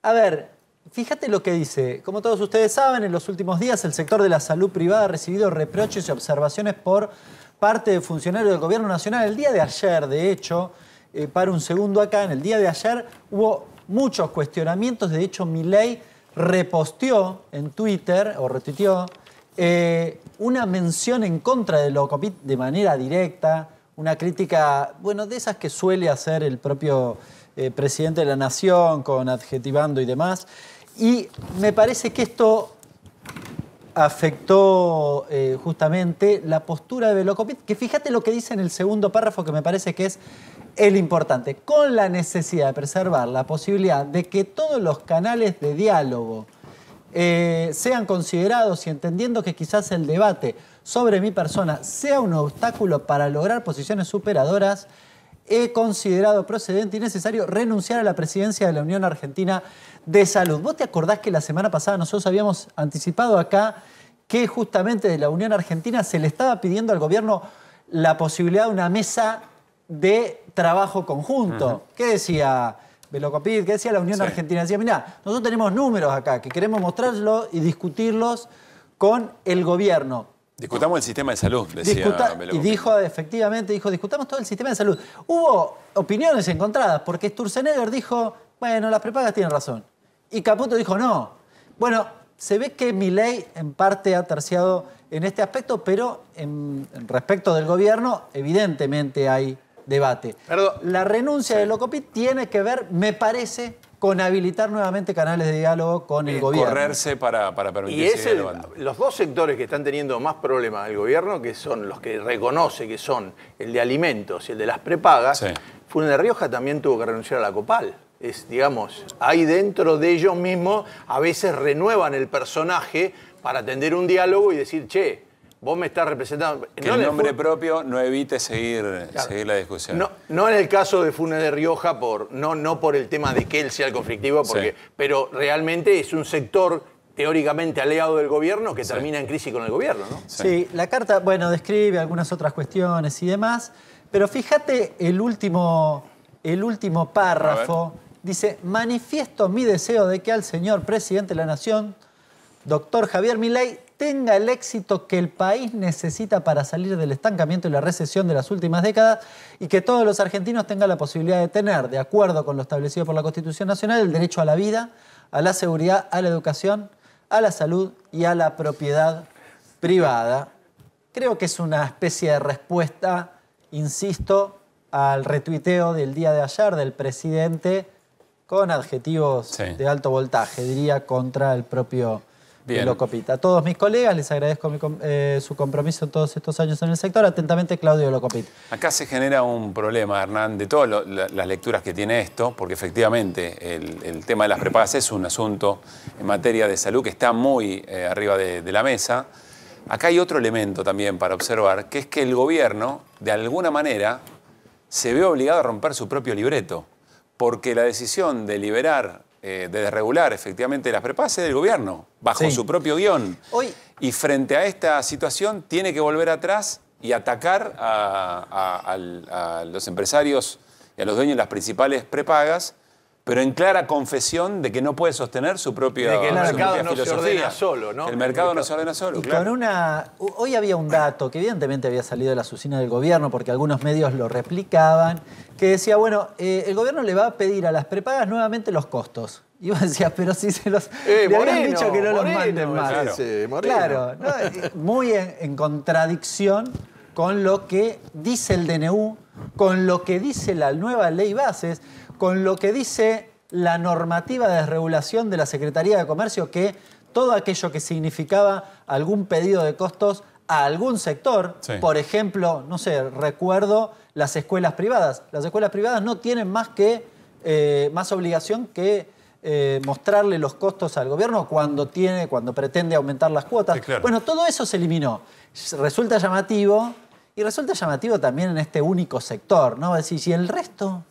a ver, fíjate lo que dice. Como todos ustedes saben, en los últimos días el sector de la salud privada ha recibido reproches y observaciones por parte de funcionarios del Gobierno Nacional. El día de ayer, de hecho, eh, para un segundo acá, en el día de ayer hubo muchos cuestionamientos. De hecho, Milei reposteó en Twitter, o retuiteó, eh, una mención en contra de Locopit de manera directa, una crítica, bueno, de esas que suele hacer el propio eh, presidente de la Nación, con adjetivando y demás. Y me parece que esto afectó eh, justamente la postura de Velocopit, que fíjate lo que dice en el segundo párrafo, que me parece que es el importante, con la necesidad de preservar la posibilidad de que todos los canales de diálogo eh, sean considerados y entendiendo que quizás el debate sobre mi persona sea un obstáculo para lograr posiciones superadoras, he considerado procedente y necesario renunciar a la presidencia de la Unión Argentina de Salud. ¿Vos te acordás que la semana pasada nosotros habíamos anticipado acá que justamente de la Unión Argentina se le estaba pidiendo al gobierno la posibilidad de una mesa de trabajo conjunto? ¿Qué decía Velocopid, que decía la Unión Argentina, decía, mirá, nosotros tenemos números acá, que queremos mostrarlos y discutirlos con el gobierno. Discutamos el sistema de salud, decía Y dijo, efectivamente, dijo, discutamos todo el sistema de salud. Hubo opiniones encontradas, porque Sturzenegger dijo, bueno, las prepagas tienen razón. Y Caputo dijo, no. Bueno, se ve que mi ley en parte ha terciado en este aspecto, pero respecto del gobierno, evidentemente hay debate. La renuncia de Locopit tiene que ver, me parece, con habilitar nuevamente canales de diálogo con el eh, gobierno. Correrse para, para permitir. Y es los dos sectores que están teniendo más problemas del gobierno, que son los que reconoce que son el de alimentos y el de las prepagas, sí. de Rioja también tuvo que renunciar a la Copal. Es, digamos, ahí dentro de ellos mismos a veces renuevan el personaje para atender un diálogo y decir, che, Vos me estás representando. Que el nombre propio no evite seguir, seguir la discusión. No, no, en el caso de Funes de Rioja, por, no, no por el tema de que él sea el conflictivo, porque, pero realmente es un sector teóricamente aliado del gobierno que termina en crisis con el gobierno. ¿no? Sí. la carta, bueno, describe algunas otras cuestiones y demás, pero fíjate el último, el último párrafo. Dice, manifiesto mi deseo de que al señor presidente de la Nación, doctor Javier Milei, tenga el éxito que el país necesita para salir del estancamiento y la recesión de las últimas décadas y que todos los argentinos tengan la posibilidad de tener, de acuerdo con lo establecido por la Constitución Nacional, el derecho a la vida, a la seguridad, a la educación, a la salud y a la propiedad privada. Creo que es una especie de respuesta, insisto, al retuiteo del día de ayer del presidente con adjetivos de alto voltaje, diría, contra el propio Bien. A todos mis colegas les agradezco eh, su compromiso en todos estos años en el sector. Atentamente, Claudio Locopita. Acá se genera un problema, Hernán, de todas las lecturas que tiene esto, porque efectivamente el, tema de las prepagas es un asunto en materia de salud que está muy eh, arriba de, de la mesa. Acá hay otro elemento también para observar, que es que el gobierno, de alguna manera, se ve obligado a romper su propio libreto, porque la decisión de liberar eh, de desregular efectivamente las prepases del gobierno, bajo su propio guión. Hoy... Y frente a esta situación tiene que volver atrás y atacar a, a los empresarios y a los dueños de las principales prepagas pero en clara confesión de que no puede sostener su propia de que el mercado no se ordena solo, ¿no? El mercado, no se ordena solo, y Con una, hoy había un dato que evidentemente había salido de la sucina del gobierno porque algunos medios lo replicaban, que decía, bueno, eh, el gobierno le va a pedir a las prepagas nuevamente los costos. Y vos decías, pero si se los... Eh, le dicho que no los manden más. Claro, muy en contradicción con lo que dice el DNU, con lo que dice la nueva ley bases con lo que dice la normativa de desregulación de la Secretaría de Comercio que todo aquello que significaba algún pedido de costos a algún sector, por ejemplo, no sé, recuerdo las escuelas privadas. Las escuelas privadas no tienen más que eh, más obligación que eh, mostrarle los costos al gobierno cuando tiene, cuando pretende aumentar las cuotas. Bueno, todo eso se eliminó. Resulta llamativo y resulta llamativo también en este único sector, ¿no? decir, ¿y el resto?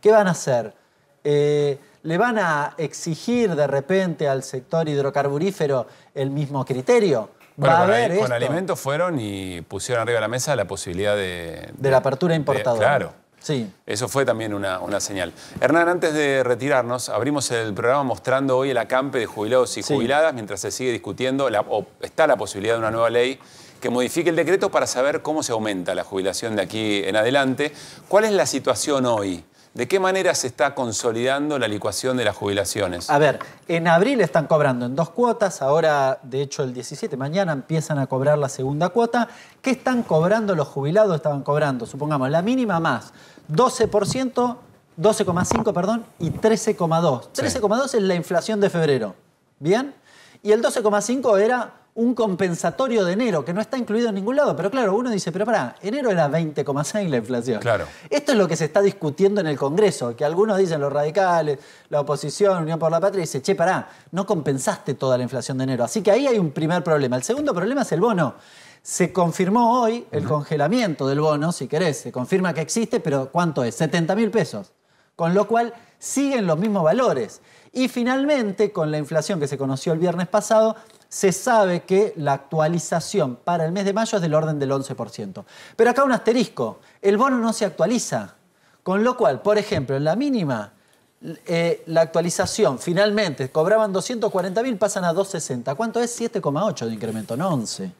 ¿Qué van a hacer? Eh, ¿Le van a exigir de repente al sector hidrocarburífero el mismo criterio? Bueno, con, alimentos fueron y pusieron arriba de la mesa la posibilidad de... De, la apertura importadora. claro. Sí. Eso fue también una, señal. Hernán, antes de retirarnos, abrimos el programa mostrando hoy el acampe de jubilados y jubiladas mientras se sigue discutiendo o está la posibilidad de una nueva ley que modifique el decreto para saber cómo se aumenta la jubilación de aquí en adelante. ¿Cuál es la situación hoy? ¿De qué manera se está consolidando la licuación de las jubilaciones? A ver, en abril están cobrando en dos cuotas, ahora de hecho el 17, mañana empiezan a cobrar la segunda cuota. ¿Qué están cobrando los jubilados? Estaban cobrando, supongamos, la mínima más 12%, 12,5, perdón, y 13,2. 13,2 es la inflación de febrero, ¿bien? Y el 12,5 era un compensatorio de enero que no está incluido en ningún lado. Pero claro, uno dice, pero pará, enero era 20,6 la inflación. Claro. Esto es lo que se está discutiendo en el Congreso, que algunos dicen, los radicales, la oposición, Unión por la Patria, dice, che, pará, no compensaste toda la inflación de enero. Así que ahí hay un primer problema. El segundo problema es el bono. Se confirmó hoy el congelamiento del bono, si querés, se confirma que existe, pero ¿cuánto es? 70 mil pesos. Con lo cual siguen los mismos valores. Y finalmente, con la inflación que se conoció el viernes pasado, se sabe que la actualización para el mes de mayo es del orden del 11%. Pero acá un asterisco, el bono no se actualiza. Con lo cual, por ejemplo, en la mínima, eh, la actualización finalmente cobraban 240.000, mil, pasan a 260. ¿Cuánto es? 7,8 de incremento, no 11.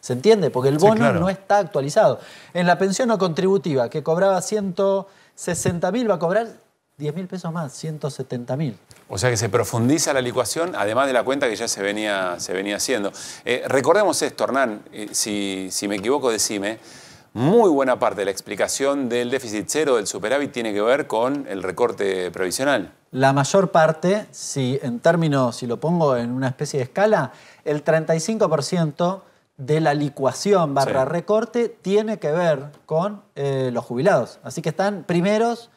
¿Se entiende? Porque el bono no está actualizado. En la pensión no contributiva, que cobraba 160 mil, va a cobrar 10 mil pesos más, 170 mil. O sea que se profundiza la licuación, además de la cuenta que ya se venía, se venía haciendo. Eh, recordemos esto, Hernán, eh, si, me equivoco, decime. Muy buena parte de la explicación del déficit cero del superávit tiene que ver con el recorte provisional. La mayor parte, si en términos, si lo pongo en una especie de escala, el 35% de la licuación barra recorte tiene que ver con eh, los jubilados. Así que están primeros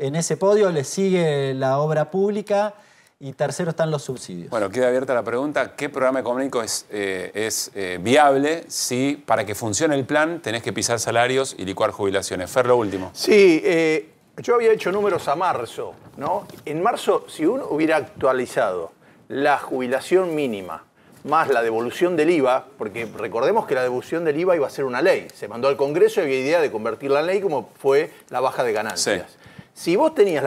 en ese podio le sigue la obra pública y tercero están los subsidios. Bueno, queda abierta la pregunta, ¿qué programa económico es, eh, eh, viable si para que funcione el plan tenés que pisar salarios y licuar jubilaciones? Fer, lo último. Sí, eh, yo había hecho números a marzo, ¿no? En marzo, si uno hubiera actualizado la jubilación mínima más la devolución del IVA, porque recordemos que la devolución del IVA iba a ser una ley, se mandó al Congreso y había idea de convertirla en ley como fue la baja de ganancias. Si vos tenías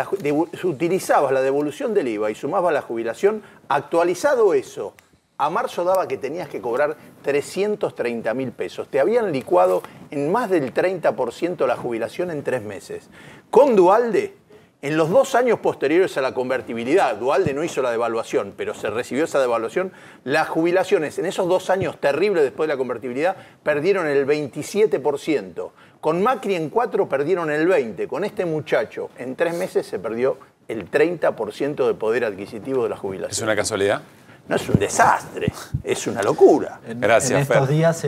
utilizabas la devolución del IVA y sumabas la jubilación, actualizado eso, a marzo daba que tenías que cobrar 330 mil pesos. Te habían licuado en más del 30% la jubilación en tres meses. Con Dualde, en los dos años posteriores a la convertibilidad, Dualde no hizo la devaluación, pero se recibió esa devaluación, las jubilaciones en esos dos años terribles después de la convertibilidad perdieron el 27%. Con Macri en cuatro perdieron el 20%. Con este muchacho en tres meses se perdió el 30% de poder adquisitivo de la jubilación. ¿Es una casualidad? No es un desastre, es una locura. Gracias. En estos días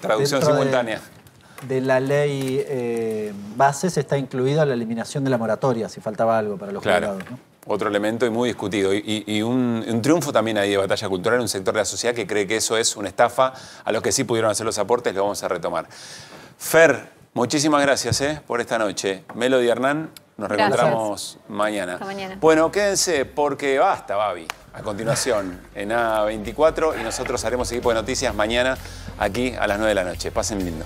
traducción simultánea. De, la ley eh, bases está incluida la eliminación de la moratoria, si faltaba algo para los Jubilados, Otro elemento y muy discutido. Y, un, un, triunfo también ahí de batalla cultural en un sector de la sociedad que cree que eso es una estafa. A los que sí pudieron hacer los aportes lo vamos a retomar. Fer, Muchísimas gracias eh, por esta noche. Melody Hernán, nos reencontramos mañana. mañana. Bueno, quédense porque basta, Babi. A continuación, en A24 y nosotros haremos equipo de noticias mañana aquí a las 9 de la noche. Pasen lindo.